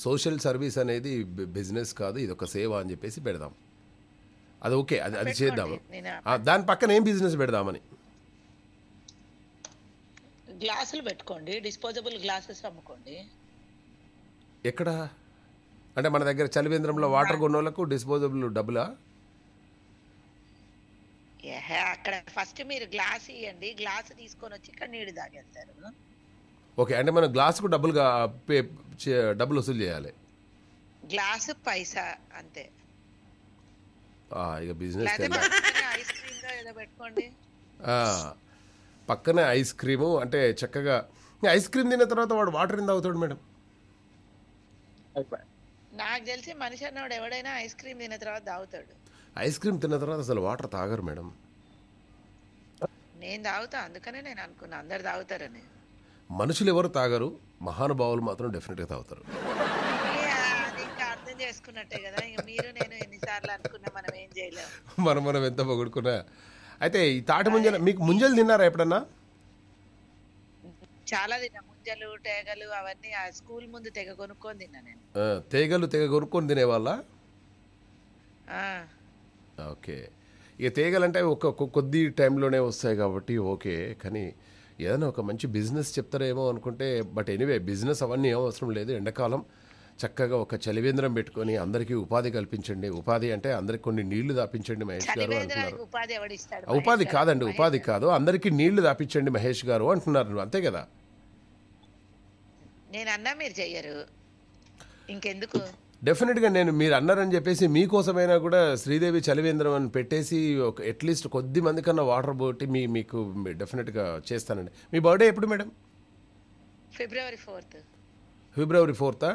సోషల్ సర్వీస్ అనేది బిజినెస్ కాదు ఇది ఒక సేవ అని చెప్పేసి పెడదాం అది ఓకే అది అది చేద్దాము దాని పక్కన ఏం బిజినెస్ పెడదామని గ్లాసులు పెట్టుకోండి డిస్పోజబుల్ గ్లాసెస్ అమ్ముకోండి ఎక్కడ అంటే మన దగ్గర చలివేంద్రంలో వాటర్ కొన్నోళ్ళకు డిస్పోజబుల్ డబ్బులా అక్కడ ఫస్ట్ మీరు గ్లాస్ ఇవ్వండి గ్లాస్ తీసుకొని వచ్చి ఇక్కడ నీళ్ళు తాగేస్తారు ఓకే అంటే మనం గ్లాసుకు డబ్బులు డబ్బులు వసూలు చేయాలి గ్లాస్ పైసా అంతే ఇక బిజినెస్ ఐస్ క్రీమ్ ఏదో పెట్టుకోండి పక్కనే ఐస్ క్రీము అంటే చక్కగా ఐస్ క్రీమ్ తిన్న తర్వాత వాడు వాటర్ ఇంద అవుతాడు మేడం నాకు తెలిసి మనిషి అన్నవాడు ఎవడైనా ఐస్ క్రీమ్ తిన్న తర్వాత తాగుతాడు ఐస్ క్రీమ్ తిన్న తర్వాత అసలు వాటర్ తాగరు మేడం నేను తాగుతా అందుకనే నేను అనుకున్నా అందరు తాగుతారని మనుషులు ఎవరు తాగరు మహానుభావులు మాత్రం గా తాగుతారు అర్థం చేసుకున్నట్టే కదా మీరు నేను ఎన్నిసార్లు అనుకున్నా మనం ఏం చేయలేము మనం మనం ఎంత పొగుడుకున్నా అయితే ఈ తాటి ముంజలు మీకు ముంజలు తిన్నారా ఎప్పుడన్నా చాలా తిన్నా ముంజలు తేగలు అవన్నీ ఆ స్కూల్ ముందు తెగ కొనుక్కొని తిన్నా నేను తేగలు తెగ కొనుక్కొని తినేవాళ్ళ ఓకే ఇక తీగలంటే ఒక కొద్ది టైంలోనే వస్తాయి కాబట్టి ఓకే కానీ ఏదైనా ఒక మంచి బిజినెస్ చెప్తారేమో అనుకుంటే బట్ ఎనీవే బిజినెస్ అవన్నీ ఏం అవసరం లేదు ఎండాకాలం చక్కగా ఒక చలివేంద్రం పెట్టుకొని అందరికీ ఉపాధి కల్పించండి ఉపాధి అంటే అందరికి కొన్ని నీళ్లు దాపించండి మహేష్ గారు అంటున్నారు ఉపాధి కాదండి ఉపాధి కాదు అందరికీ నీళ్లు దాపించండి మహేష్ గారు అంటున్నారు అంతే కదా నేను అన్నా మీరు చెయ్యరు ఇంకెందుకు డెఫినెట్గా నేను మీరు అన్నారని చెప్పేసి మీకోసమైనా కూడా శ్రీదేవి చలివేంద్రం అని పెట్టేసి ఒక అట్లీస్ట్ కొద్ది మంది కన్నా వాటర్ బోటి మీ మీకు డెఫినెట్గా చేస్తానండి మీ బర్త్డే ఎప్పుడు మేడం ఫిబ్రవరి ఫోర్త్ ఫిబ్రవరి ఫోర్తా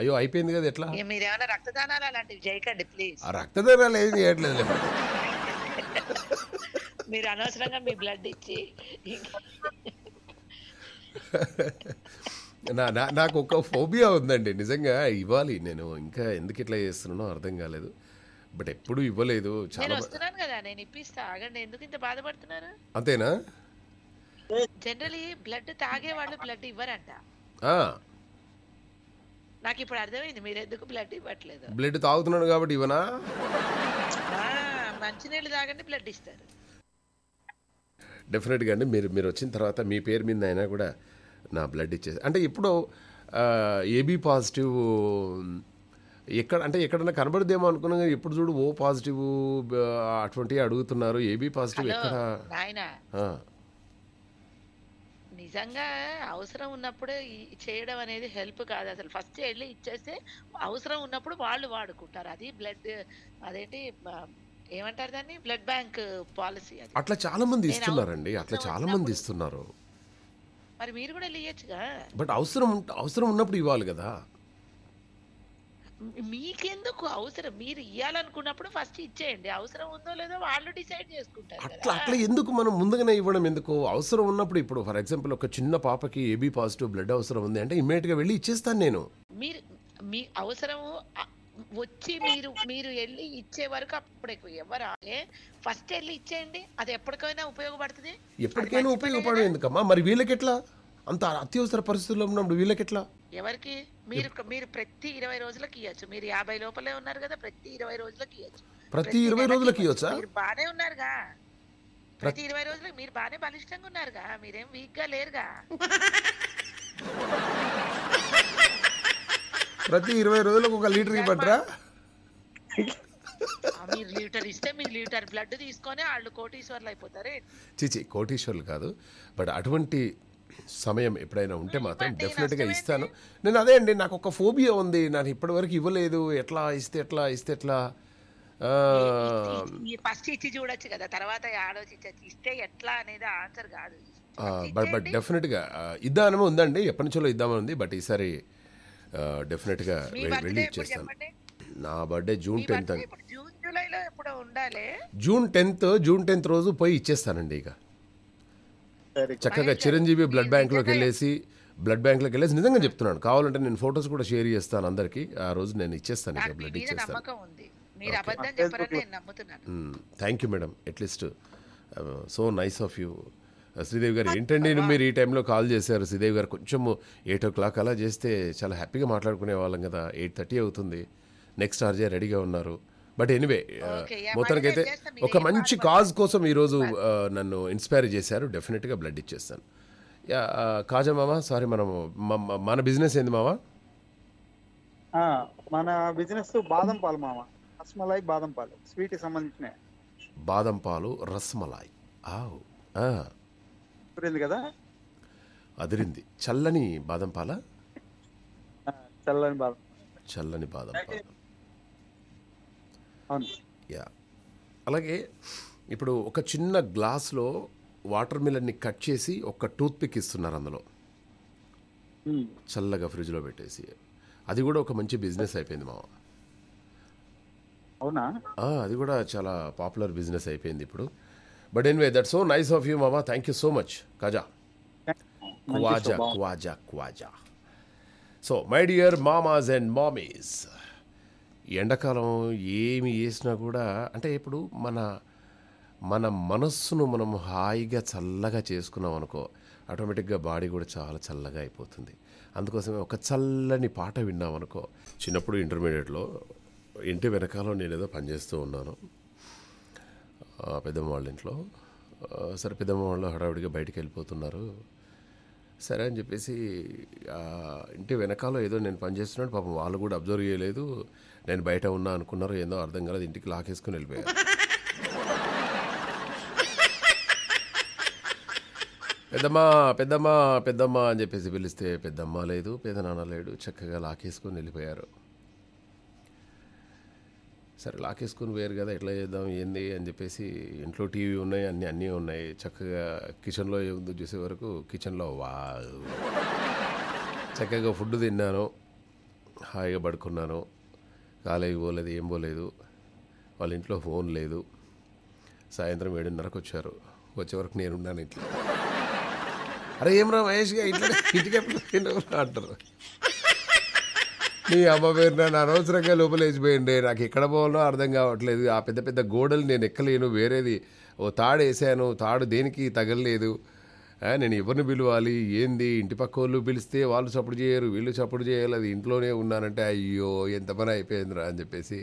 అయ్యో అయిపోయింది కదా ఎట్లా మీరేమైనా రక్తదానాలు అలాంటివి చేయకండి ప్లీజ్ ఆ రక్తదానాలు ఏం చేయట్లేదు మీరు అనవసరంగా మీ బ్లడ్ ఇచ్చి నా నాకు ఒక ఫోబియా ఉందండి నిజంగా ఇవ్వాలి నేను ఇంకా ఎందుకు ఇట్లా చేస్తున్నానో అర్థం కాలేదు బట్ ఎప్పుడు ఇవ్వలేదు చాలా వస్తున్నాను కదా నేను ఇప్పిస్తా ఆగండి ఎందుకు ఇంత బాధపడుతున్నారు అంతేనా జనరలీ బ్లడ్ తాగే వాళ్ళు బ్లడ్ ఇవ్వరంట నాకు ఇప్పుడు అర్థమైంది మీరు ఎందుకు బ్లడ్ ఇవ్వట్లేదు బ్లడ్ తాగుతున్నాడు కాబట్టి ఇవ్వనా మంచినీళ్ళు తాగండి బ్లడ్ ఇస్తారు డెఫినెట్గా అండి మీరు మీరు వచ్చిన తర్వాత మీ పేరు మీద అయినా కూడా నా బ్లడ్ ఇచ్చేసి అంటే ఇప్పుడు ఏబీ పాజిటివ్ ఎక్కడ అంటే ఎక్కడన్నా కనబడదేమో అనుకున్నా ఎప్పుడు చూడు ఓ పాజిటివ్ అటువంటి అడుగుతున్నారు ఏబీ పాజిటివ్ ఎక్కడ నిజంగా అవసరం ఉన్నప్పుడు చేయడం అనేది హెల్ప్ కాదు అసలు ఫస్ట్ వెళ్ళి ఇచ్చేస్తే అవసరం ఉన్నప్పుడు వాళ్ళు వాడుకుంటారు అది బ్లడ్ అదేంటి ఏమంటారు దాన్ని బ్లడ్ బ్యాంక్ పాలసీ అట్లా చాలా మంది ఇస్తున్నారండి అట్లా చాలా మంది ఇస్తున్నారు మరి మీరు కూడా వెళ్ళొచ్చుగా బట్ అవసరం అవసరం ఉన్నప్పుడు ఇవ్వాలి కదా మీకెందుకు అవసరం మీరు ఇవ్వాలనుకున్నప్పుడు ఫస్ట్ ఇచ్చేయండి అవసరం ఉందో లేదో వాళ్ళు డిసైడ్ చేసుకుంటారు అట్లా అట్లా ఎందుకు మనం ముందుగానే ఇవ్వడం ఎందుకు అవసరం ఉన్నప్పుడు ఇప్పుడు ఫర్ ఎగ్జాంపుల్ ఒక చిన్న పాపకి ఏబీ పాజిటివ్ బ్లడ్ అవసరం ఉంది అంటే ఇమ్మీడియట్ గా వెళ్ళి ఇచ్చేస్తాను నేను మీరు మీ అవసరము వచ్చి మీరు మీరు వెళ్ళి ఇచ్చే వరకు అప్పుడు ఆగే ఫస్ట్ వెళ్ళి ఇచ్చేయండి అది ఎప్పటికైనా ఉపయోగపడుతుంది ఎప్పటికైనా ఉపయోగపడదు ఎందుకమ్మా మరి వీళ్ళకి ఎట్లా అంత అత్యవసర పరిస్థితుల్లో ఉన్నప్పుడు వీళ్ళకి ఎట్లా ఎవరికి మీరు మీరు ప్రతి ఇరవై రోజులకు ఇవ్వచ్చు మీరు యాభై లోపలే ఉన్నారు కదా ప్రతి ఇరవై రోజులకు ఇవ్వచ్చు ప్రతి ఇరవై రోజులకు ఇవ్వచ్చా మీరు బానే ఉన్నారుగా ప్రతి ఇరవై రోజులకు మీరు బానే బలిష్టంగా ఉన్నారుగా మీరేం వీక్ గా లేరుగా ప్రతి ఇరవై రోజులకు ఒక లీటర్ ఇవ్వట్రా మీరు లీటర్ ఇస్తే మీరు లీటర్ బ్లడ్ తీసుకొని వాళ్ళు కోటీశ్వర్లు అయిపోతారే చిచి కోటీశ్వర్లు కాదు బట్ అటువంటి సమయం ఎప్పుడైనా ఉంటే మాత్రం డెఫినెట్గా ఇస్తాను నేను అదే అండి నాకు ఒక ఫోబియా ఉంది నాకు ఇప్పటివరకు ఇవ్వలేదు ఎట్లా ఇస్తే ఎట్లా ఇస్తే ఎట్లా ఫస్ట్ ఇచ్చి చూడొచ్చు కదా తర్వాత ఆలోచించచ్చు ఇస్తే ఎట్లా అనేది ఆన్సర్ కాదు బట్ బట్ డెఫినెట్గా ఇద్దామని ఉందండి ఎప్పటి నుంచో ఇద్దామని ఉంది బట్ ఈసారి డెఫినెట్గా రిలీజ్ ఇచ్చేస్తాను నా birthday June tenth June tenth June tenth రోజు పోయి ఇచ్చేస్తానండి ఇక చక్కగా చిరంజీవి బ్లడ్ బ్యాంక్లోకి వెళ్ళేసి బ్లడ్ బ్యాంక్లోకి వెళ్ళేసి నిజంగా చెప్తున్నాను కావాలంటే నేను ఫొటోస్ కూడా షేర్ చేస్తాను అందరికి ఆ రోజు నేను ఇచ్చేస్తాను ఇక బ్లడ్ ఇచ్చేస్తాను thank you madam at least so nice of you Sridevi గారు ఏంటండి మీరు ఈ టైంలో కాల్ చేశారు శ్రీదేవి గారు కొంచెము ఎయిట్ ఓ క్లాక్ అలా చేస్తే చాలా హ్యాపీగా మాట్లాడుకునే వాళ్ళం కదా ఎయిట్ థర్టీ అవుతుంది నెక్స్ట్ ఆర్జే రెడీగా ఉన్నారు బట్ ఎనీవే మొత్తానికైతే ఒక మంచి కాజ్ కోసం ఈరోజు నన్ను ఇన్స్పైర్ చేశారు డెఫినెట్గా బ్లడ్ ఇచ్చేస్తాను కాజా మామ సారీ మనం మన బిజినెస్ ఏంది మామ మన బిజినెస్ బాదం పాలు మామ రస్మలాయ్ బాదం పాలు స్వీట్ సంబంధించిన బాదం పాలు రస్మలాయ్ ఆ అదిరింది కదా అదిరింది చల్లని బాదం పాల చల్లని బాదం చల్లని బాదం పాల యా అలాగే ఇప్పుడు ఒక చిన్న గ్లాస్లో వాటర్ మిలన్ని కట్ చేసి ఒక టూత్ పిక్ ఇస్తున్నారు అందులో చల్లగా ఫ్రిడ్జ్లో పెట్టేసి అది కూడా ఒక మంచి బిజినెస్ అయిపోయింది మామ అవునా అది కూడా చాలా పాపులర్ బిజినెస్ అయిపోయింది ఇప్పుడు but anyway that so nice of you మామా థ్యాంక్ యూ సో మచ్ కాజా క్వాజా క్వాజా క్వాజా సో మై డియర్ మామాస్ అండ్ మామీస్ ఎండాకాలం ఏమి చేసినా కూడా అంటే ఇప్పుడు మన మన మనస్సును మనం హాయిగా చల్లగా చేసుకున్నాం అనుకో ఆటోమేటిక్గా బాడీ కూడా చాలా చల్లగా అయిపోతుంది అందుకోసమే ఒక చల్లని పాట విన్నాం అనుకో చిన్నప్పుడు ఇంటర్మీడియట్లో ఇంటి వెనకాల నేను ఏదో పనిచేస్తూ ఉన్నాను పెద్దమ్మ వాళ్ళ ఇంట్లో సరే పెద్దమ్మ వాళ్ళు హడావిడిగా బయటికి వెళ్ళిపోతున్నారు సరే అని చెప్పేసి ఇంటి వెనకాల ఏదో నేను పనిచేస్తున్నాడు పాపం వాళ్ళు కూడా అబ్జర్వ్ చేయలేదు నేను బయట ఉన్నా అనుకున్నారు ఏందో అర్థం కాలేదు ఇంటికి లాకేసుకుని వెళ్ళిపోయారు పెద్దమ్మ పెద్దమ్మ పెద్దమ్మ అని చెప్పేసి పిలిస్తే పెద్దమ్మ లేదు నాన్న లేడు చక్కగా లాకేసుకొని వెళ్ళిపోయారు సరే లాకేసుకుని వేరు కదా ఎట్లా చేద్దాం ఏంది అని చెప్పేసి ఇంట్లో టీవీ ఉన్నాయి అన్నీ అన్నీ ఉన్నాయి చక్కగా కిచెన్లో ఏముందో చూసే వరకు కిచెన్లో వా చక్కగా ఫుడ్ తిన్నాను హాయిగా పడుకున్నాను కాలేజీ పోలేదు ఏం పోలేదు వాళ్ళ ఇంట్లో ఫోన్ లేదు సాయంత్రం ఏడున్నరకు వచ్చారు వచ్చే వరకు ఉన్నాను ఇంట్లో అరే ఏం రా మహేష్గా ఇంట్లో ఇంటికి ఎప్పుడు అంటారు మీ అమ్మ పేరు నన్ను అనవసరంగా లోపలేసిపోయింది నాకు ఎక్కడ పోవాలో అర్థం కావట్లేదు ఆ పెద్ద పెద్ద గోడలు నేను ఎక్కలేను వేరేది ఓ తాడు వేసాను తాడు దేనికి తగలలేదు నేను ఎవరిని పిలవాలి ఏంది ఇంటి పక్క వాళ్ళు పిలిస్తే వాళ్ళు సపోర్ట్ చేయరు వీళ్ళు సపోర్ట్ చేయాలి అది ఇంట్లోనే ఉన్నానంటే అయ్యో ఎంత పని అయిపోయిందిరా అని చెప్పేసి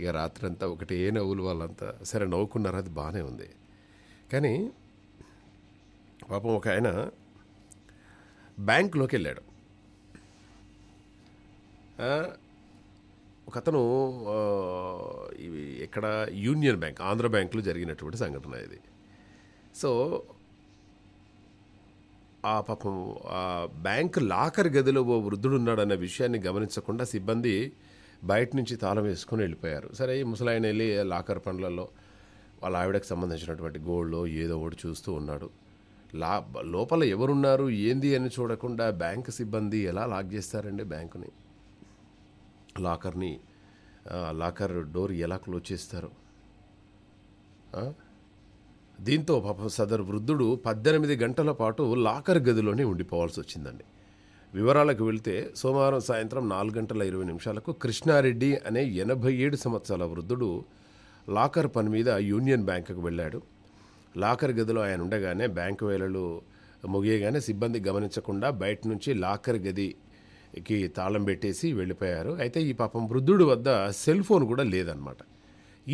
ఇక రాత్రంతా ఒకటే నవ్వులు వాళ్ళంతా సరే నవ్వుకున్నారు అది బాగానే ఉంది కానీ పాపం ఒక ఆయన బ్యాంకులోకి వెళ్ళాడు ఒక అతను ఇవి ఇక్కడ యూనియన్ బ్యాంక్ ఆంధ్ర బ్యాంకులో జరిగినటువంటి సంఘటన ఇది సో ఆ పాపం ఆ బ్యాంక్ లాకర్ గదిలో ఓ వృద్ధుడు ఉన్నాడన్న విషయాన్ని గమనించకుండా సిబ్బంది బయట నుంచి తాళం వేసుకొని వెళ్ళిపోయారు సరే ఈ ముసలాయన వెళ్ళి లాకర్ పనులలో వాళ్ళ ఆవిడకి సంబంధించినటువంటి గోల్డ్ ఏదో ఒకటి చూస్తూ ఉన్నాడు లా లోపల ఎవరున్నారు ఏంది అని చూడకుండా బ్యాంక్ సిబ్బంది ఎలా లాక్ చేస్తారండి బ్యాంకుని లాకర్ని లాకర్ డోర్ ఎలా క్లోజ్ చేస్తారు దీంతో పాపం సదరు వృద్ధుడు పద్దెనిమిది గంటల పాటు లాకర్ గదిలోనే ఉండిపోవాల్సి వచ్చిందండి వివరాలకు వెళితే సోమవారం సాయంత్రం నాలుగు గంటల ఇరవై నిమిషాలకు కృష్ణారెడ్డి అనే ఎనభై ఏడు సంవత్సరాల వృద్ధుడు లాకర్ పని మీద యూనియన్ బ్యాంకుకు వెళ్ళాడు లాకర్ గదిలో ఆయన ఉండగానే బ్యాంకు వేళలు ముగియగానే సిబ్బంది గమనించకుండా బయట నుంచి లాకర్ గది కి తాళం పెట్టేసి వెళ్ళిపోయారు అయితే ఈ పాపం వృద్ధుడి వద్ద సెల్ ఫోన్ కూడా లేదనమాట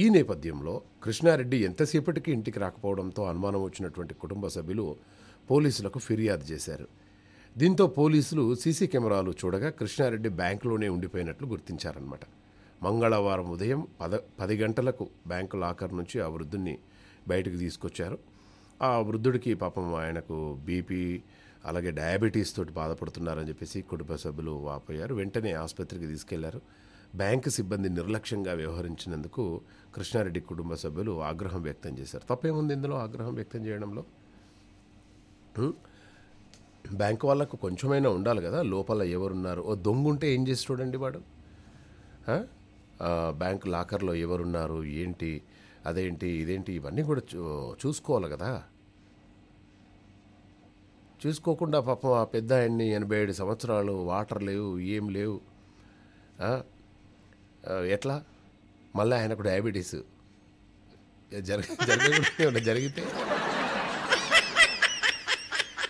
ఈ నేపథ్యంలో కృష్ణారెడ్డి ఎంతసేపటికి ఇంటికి రాకపోవడంతో అనుమానం వచ్చినటువంటి కుటుంబ సభ్యులు పోలీసులకు ఫిర్యాదు చేశారు దీంతో పోలీసులు సీసీ కెమెరాలు చూడగా కృష్ణారెడ్డి బ్యాంకులోనే ఉండిపోయినట్లు గుర్తించారనమాట మంగళవారం ఉదయం పద పది గంటలకు బ్యాంకు లాకర్ నుంచి ఆ వృద్ధుడిని బయటకు తీసుకొచ్చారు ఆ వృద్ధుడికి పాపం ఆయనకు బీపీ అలాగే డయాబెటీస్ తోటి బాధపడుతున్నారని చెప్పేసి కుటుంబ సభ్యులు వాపోయారు వెంటనే ఆసుపత్రికి తీసుకెళ్లారు బ్యాంకు సిబ్బంది నిర్లక్ష్యంగా వ్యవహరించినందుకు కృష్ణారెడ్డి కుటుంబ సభ్యులు ఆగ్రహం వ్యక్తం చేశారు తప్పేముంది ఇందులో ఆగ్రహం వ్యక్తం చేయడంలో బ్యాంకు వాళ్ళకు కొంచెమైనా ఉండాలి కదా లోపల ఎవరున్నారు ఓ దొంగుంటే ఏం చేసి చూడండి వాడు బ్యాంక్ లాకర్లో ఎవరున్నారు ఏంటి అదేంటి ఇదేంటి ఇవన్నీ కూడా చూసుకోవాలి కదా చూసుకోకుండా పాపం ఆ పెద్ద ఆయన్ని ఎనభై ఏడు సంవత్సరాలు వాటర్ లేవు ఏం లేవు ఎట్లా మళ్ళీ ఆయనకు డయాబెటీస్ జరిగి జరిగితే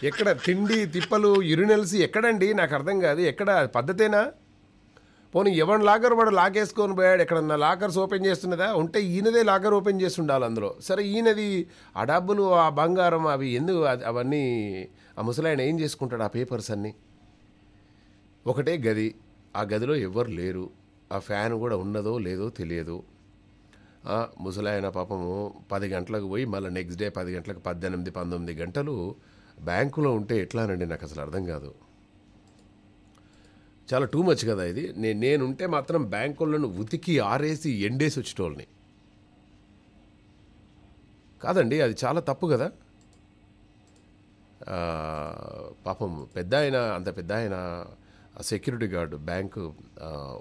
ఎక్కడ తిండి తిప్పలు యురినల్స్ ఎక్కడండి నాకు అర్థం కాదు ఎక్కడ పద్ధతేనా పోనీ ఎవరి లాకర్ వాడు లాకేసుకొని పోయాడు నా లాకర్స్ ఓపెన్ చేస్తున్నదా ఉంటే ఈయనదే లాకర్ ఓపెన్ చేసి ఉండాలి అందులో సరే ఈయనది ఆ డబ్బులు ఆ బంగారం అవి ఎందుకు అవన్నీ ఆ ముసలాయన ఏం చేసుకుంటాడు ఆ పేపర్స్ అన్నీ ఒకటే గది ఆ గదిలో ఎవ్వరు లేరు ఆ ఫ్యాన్ కూడా ఉన్నదో లేదో తెలియదు ముసలాయన పాపము పది గంటలకు పోయి మళ్ళీ నెక్స్ట్ డే పది గంటలకు పద్దెనిమిది పంతొమ్మిది గంటలు బ్యాంకులో ఉంటే ఎట్లానండి నాకు అసలు అర్థం కాదు చాలా టూ మచ్ కదా ఇది నేను నేనుంటే మాత్రం బ్యాంకులను ఉతికి ఆరేసి ఎండేసి వచ్చేటోళ్ళని కాదండి అది చాలా తప్పు కదా పాపం పెద్ద ఆయన అంత పెద్ద ఆయన సెక్యూరిటీ గార్డు బ్యాంకు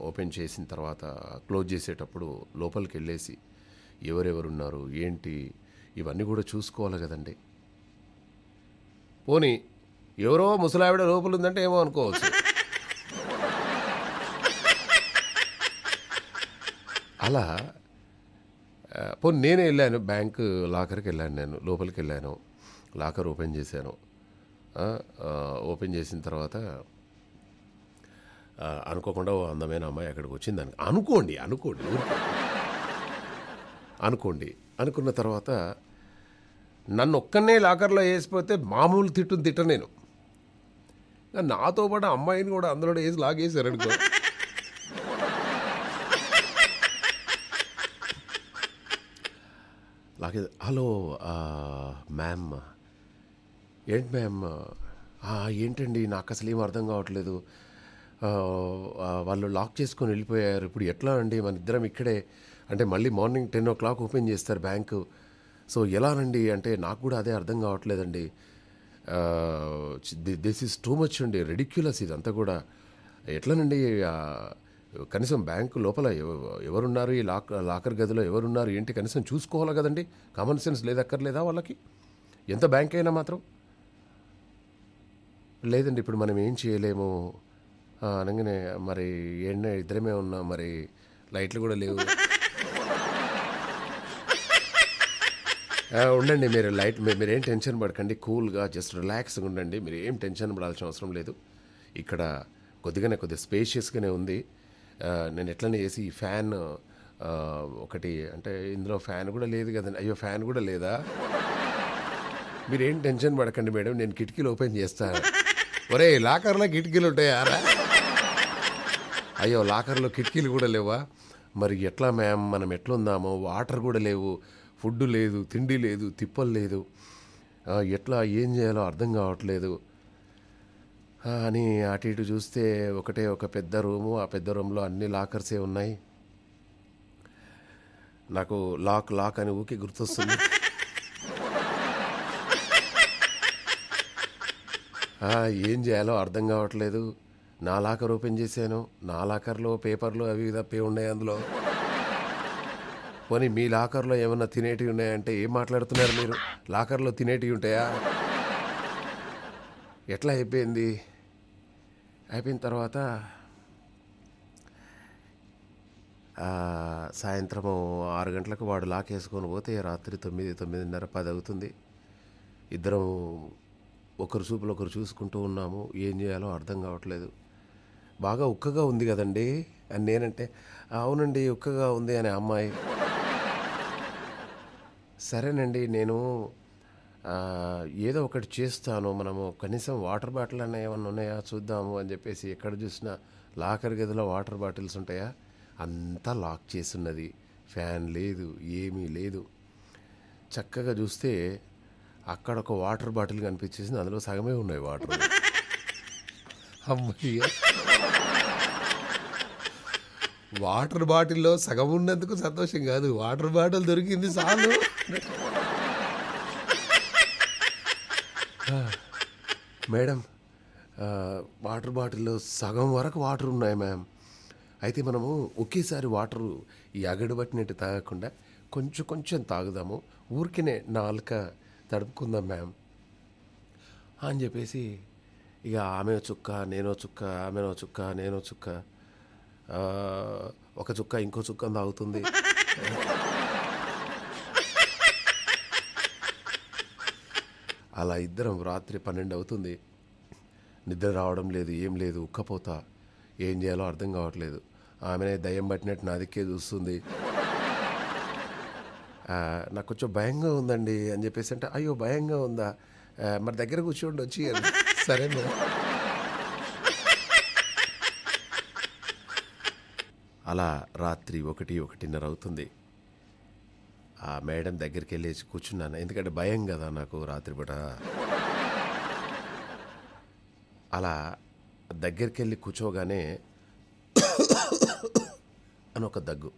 ఓపెన్ చేసిన తర్వాత క్లోజ్ చేసేటప్పుడు లోపలికి వెళ్ళేసి ఎవరెవరున్నారు ఏంటి ఇవన్నీ కూడా చూసుకోవాలి కదండి పోనీ ఎవరో ముసలావిడ లోపల ఉందంటే ఏమో అనుకోవచ్చు అలా పోనీ నేనే వెళ్ళాను బ్యాంకు లాకర్కి వెళ్ళాను నేను లోపలికి వెళ్ళాను లాకర్ ఓపెన్ చేశాను ఓపెన్ చేసిన తర్వాత అనుకోకుండా ఓ అందమైన అమ్మాయి అక్కడికి వచ్చింది అను అనుకోండి అనుకోండి అనుకోండి అనుకున్న తర్వాత నన్ను ఒక్కనే లాకర్లో వేసిపోతే మామూలు తిట్టును తిట్ట నేను నాతో పాటు అమ్మాయిని కూడా అందులో వేసి లాగేశారు అనుకో లాగే హలో మ్యామ్ ఏంటి మ్యామ్ ఏంటండి నాకు అసలు ఏం అర్థం కావట్లేదు వాళ్ళు లాక్ చేసుకొని వెళ్ళిపోయారు ఇప్పుడు ఎట్లా అండి మన ఇద్దరం ఇక్కడే అంటే మళ్ళీ morning ten o'clock open చేస్తారు బ్యాంకు సో ఎలానండి అంటే నాకు కూడా అదే అర్థం కావట్లేదండి దిస్ ఈస్ టూ మచ్ అండి రెడిక్యులస్ ఇదంతా కూడా ఎట్లానండి కనీసం బ్యాంకు లోపల ఎవరున్నారు ఈ లాక్ లాకర్ గదిలో ఎవరున్నారు ఏంటి కనీసం చూసుకోవాలి కదండి కామన్ సెన్స్ లేదక్కర్లేదా వాళ్ళకి ఎంత బ్యాంక్ అయినా మాత్రం లేదండి ఇప్పుడు మనం ఏం చేయలేము అనగానే మరి ఎండ ఇద్దరమే ఉన్నాం మరి లైట్లు కూడా లేవు ఉండండి మీరు లైట్ మీరు మీరేం టెన్షన్ పడకండి కూల్గా జస్ట్ రిలాక్స్గా ఉండండి మీరు ఏం టెన్షన్ పడాల్సిన అవసరం లేదు ఇక్కడ కొద్దిగానే కొద్దిగా స్పేషియస్గానే ఉంది నేను ఎట్లనే చేసి ఈ ఫ్యాన్ ఒకటి అంటే ఇందులో ఫ్యాన్ కూడా లేదు కదండి అయ్యో ఫ్యాన్ కూడా లేదా మీరేం టెన్షన్ పడకండి మేడం నేను కిటికీలు ఓపెన్ చేస్తాను ఒరే లాకర్లో కిటికీలు ఉంటాయారా అయ్యో లాకర్లో కిటికీలు కూడా లేవా మరి ఎట్లా మ్యామ్ మనం ఎట్లుందామో వాటర్ కూడా లేవు ఫుడ్ లేదు తిండి లేదు తిప్పలు లేదు ఎట్లా ఏం చేయాలో అర్థం కావట్లేదు అని అటు ఇటు చూస్తే ఒకటే ఒక పెద్ద రూము ఆ పెద్ద రూమ్లో అన్ని లాకర్సే ఉన్నాయి నాకు లాక్ లాక్ అని ఊకి గుర్తొస్తుంది ఏం చేయాలో అర్థం కావట్లేదు నా లాకర్ ఓపెన్ చేశాను నా లాకర్లో పేపర్లు అవి తప్పే ఉన్నాయి అందులో పోనీ మీ లాకర్లో ఏమన్నా తినేటివి ఉన్నాయంటే ఏం మాట్లాడుతున్నారు మీరు లాకర్లో తినేటివి ఉంటాయా ఎట్లా అయిపోయింది అయిపోయిన తర్వాత సాయంత్రం ఆరు గంటలకు వాడు లాక్ వేసుకొని పోతే రాత్రి తొమ్మిది తొమ్మిదిన్నర పది అవుతుంది ఇద్దరం ఒకరు చూపులు ఒకరు చూసుకుంటూ ఉన్నాము ఏం చేయాలో అర్థం కావట్లేదు బాగా ఉక్కగా ఉంది కదండి అని నేనంటే అవునండి ఉక్కగా ఉంది అనే అమ్మాయి సరేనండి నేను ఏదో ఒకటి చేస్తాను మనము కనీసం వాటర్ బాటిల్ అన్న ఏమన్నా ఉన్నాయా చూద్దాము అని చెప్పేసి ఎక్కడ చూసినా లాకర్ గదిలో వాటర్ బాటిల్స్ ఉంటాయా అంతా లాక్ చేసి ఉన్నది ఫ్యాన్ లేదు ఏమీ లేదు చక్కగా చూస్తే అక్కడ ఒక వాటర్ బాటిల్ కనిపించేసింది అందులో సగమే ఉన్నాయి వాటర్ వాటర్ బాటిల్లో సగం ఉన్నందుకు సంతోషం కాదు వాటర్ బాటిల్ దొరికింది చాలు మేడం వాటర్ బాటిల్లో సగం వరకు వాటర్ ఉన్నాయి మ్యామ్ అయితే మనము ఒకేసారి వాటర్ ఈ అగడబట్టినట్టు తాగకుండా కొంచెం కొంచెం తాగుదాము ఊరికినే నాలుక తడుపుకుందాం మ్యామ్ అని చెప్పేసి ఇక ఆమె చుక్క నేనో చుక్క ఆమెనో చుక్క నేనో చుక్క ఒక చుక్క ఇంకో చుక్క తాగుతుంది అలా ఇద్దరం రాత్రి పన్నెండు అవుతుంది నిద్ర రావడం లేదు ఏం లేదు ఉక్కపోతా ఏం చేయాలో అర్థం కావట్లేదు ఆమెనే దయ్యం పట్టినట్టు నా దిక్కే చూస్తుంది నాకు కొంచెం భయంగా ఉందండి అని చెప్పేసి అంటే అయ్యో భయంగా ఉందా మరి దగ్గర కూర్చోండి వచ్చి సరే మేడం అలా రాత్రి ఒకటి ఒకటిన్నర అవుతుంది ఆ మేడం దగ్గరికి వెళ్ళేసి కూర్చున్నాను ఎందుకంటే భయం కదా నాకు రాత్రిపూట అలా దగ్గరికి వెళ్ళి కూర్చోగానే అని ఒక దగ్గు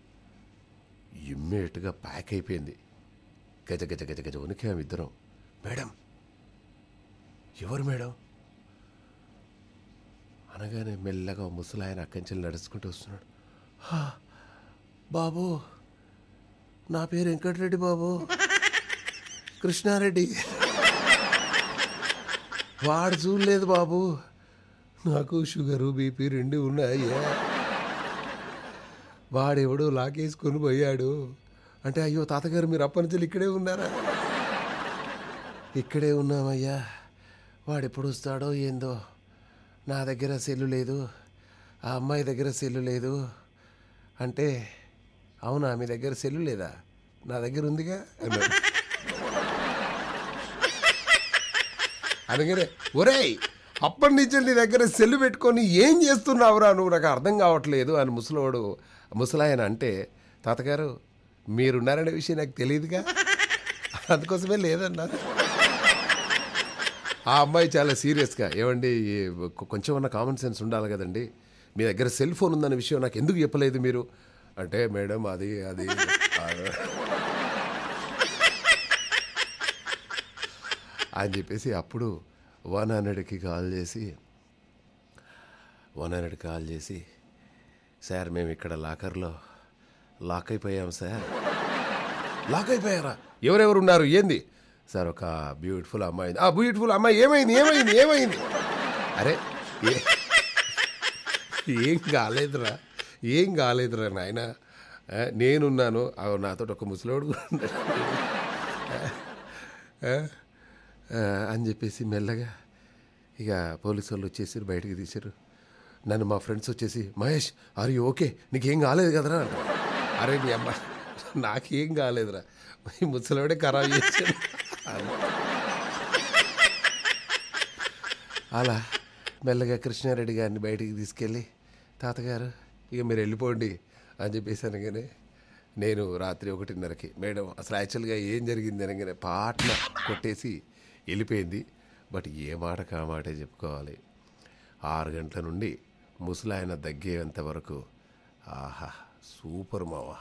ఇమ్మీడియట్గా ప్యాక్ అయిపోయింది గజ గజ గజ గజ ఉనికాం ఇద్దరం మేడం ఎవరు మేడం అనగానే మెల్లగా ముసలాయన అక్కంచెల్ని నడుచుకుంటూ వస్తున్నాడు బాబు నా పేరు వెంకటరెడ్డి బాబు కృష్ణారెడ్డి వాడు చూడలేదు బాబు నాకు షుగరు బీపీ రెండు ఉన్నాయి వాడెవడో లాకేసుకొని పోయాడు అంటే అయ్యో తాతగారు మీరు అప్పనుంచి ఇక్కడే ఉన్నారా ఇక్కడే ఉన్నామయ్యా వాడెప్పుడు వస్తాడో ఏందో నా దగ్గర సెల్లు లేదు ఆ అమ్మాయి దగ్గర సెల్లు లేదు అంటే అవునా మీ దగ్గర సెల్లు లేదా నా దగ్గర ఉందిగా అన్నాడు ఒరే ఒరేయ్ అప్పటి నుంచి నీ దగ్గర సెల్లు పెట్టుకొని ఏం చేస్తున్నావురా నువ్వు నాకు అర్థం కావట్లేదు అని ముసలివాడు ముసలాయన అంటే తాతగారు మీరున్నారనే విషయం నాకు తెలియదుగా అందుకోసమే లేదన్న ఆ అమ్మాయి చాలా సీరియస్గా ఏమండి కొంచెం ఉన్న కామన్ సెన్స్ ఉండాలి కదండి మీ దగ్గర సెల్ ఫోన్ ఉందన్న విషయం నాకు ఎందుకు చెప్పలేదు మీరు అంటే మేడం అది అది అని చెప్పేసి అప్పుడు వన్ హండ్రెడ్కి కాల్ చేసి వన్ హండ్రెడ్కి కాల్ చేసి సార్ మేము ఇక్కడ లాకర్లో లాక్ అయిపోయాం సార్ లాక్ అయిపోయారా ఎవరెవరు ఉన్నారు ఏంది సార్ ఒక బ్యూటిఫుల్ అమ్మాయి ఆ బ్యూటిఫుల్ అమ్మాయి ఏమైంది ఏమైంది ఏమైంది అరే ఏం కాలేదురా ఏం కాలేదురా నాయన నేనున్నాను నాతో ఒక ముసలోడు అని చెప్పేసి మెల్లగా ఇక పోలీసు వాళ్ళు వచ్చేసారు బయటకు తీశారు నన్ను మా ఫ్రెండ్స్ వచ్చేసి మహేష్ ఆర్ యూ ఓకే నీకేం కాలేదు కదరా అరే నీ అమ్మ నాకేం కాలేదురా ఈ ముసలివాడే ఖరాబ్ చేశాను అలా మెల్లగా కృష్ణారెడ్డి గారిని బయటికి తీసుకెళ్ళి తాతగారు ఇక మీరు వెళ్ళిపోండి అని చెప్పేసి అనగానే నేను రాత్రి ఒకటిన్నరకి మేడం అసలు యాక్చువల్గా ఏం జరిగింది అనగానే పాటన కొట్టేసి వెళ్ళిపోయింది బట్ ఏ మాట కామాటే చెప్పుకోవాలి ఆరు గంటల నుండి ముసలాయన దగ్గేంత వరకు ఆహా సూపర్ మావా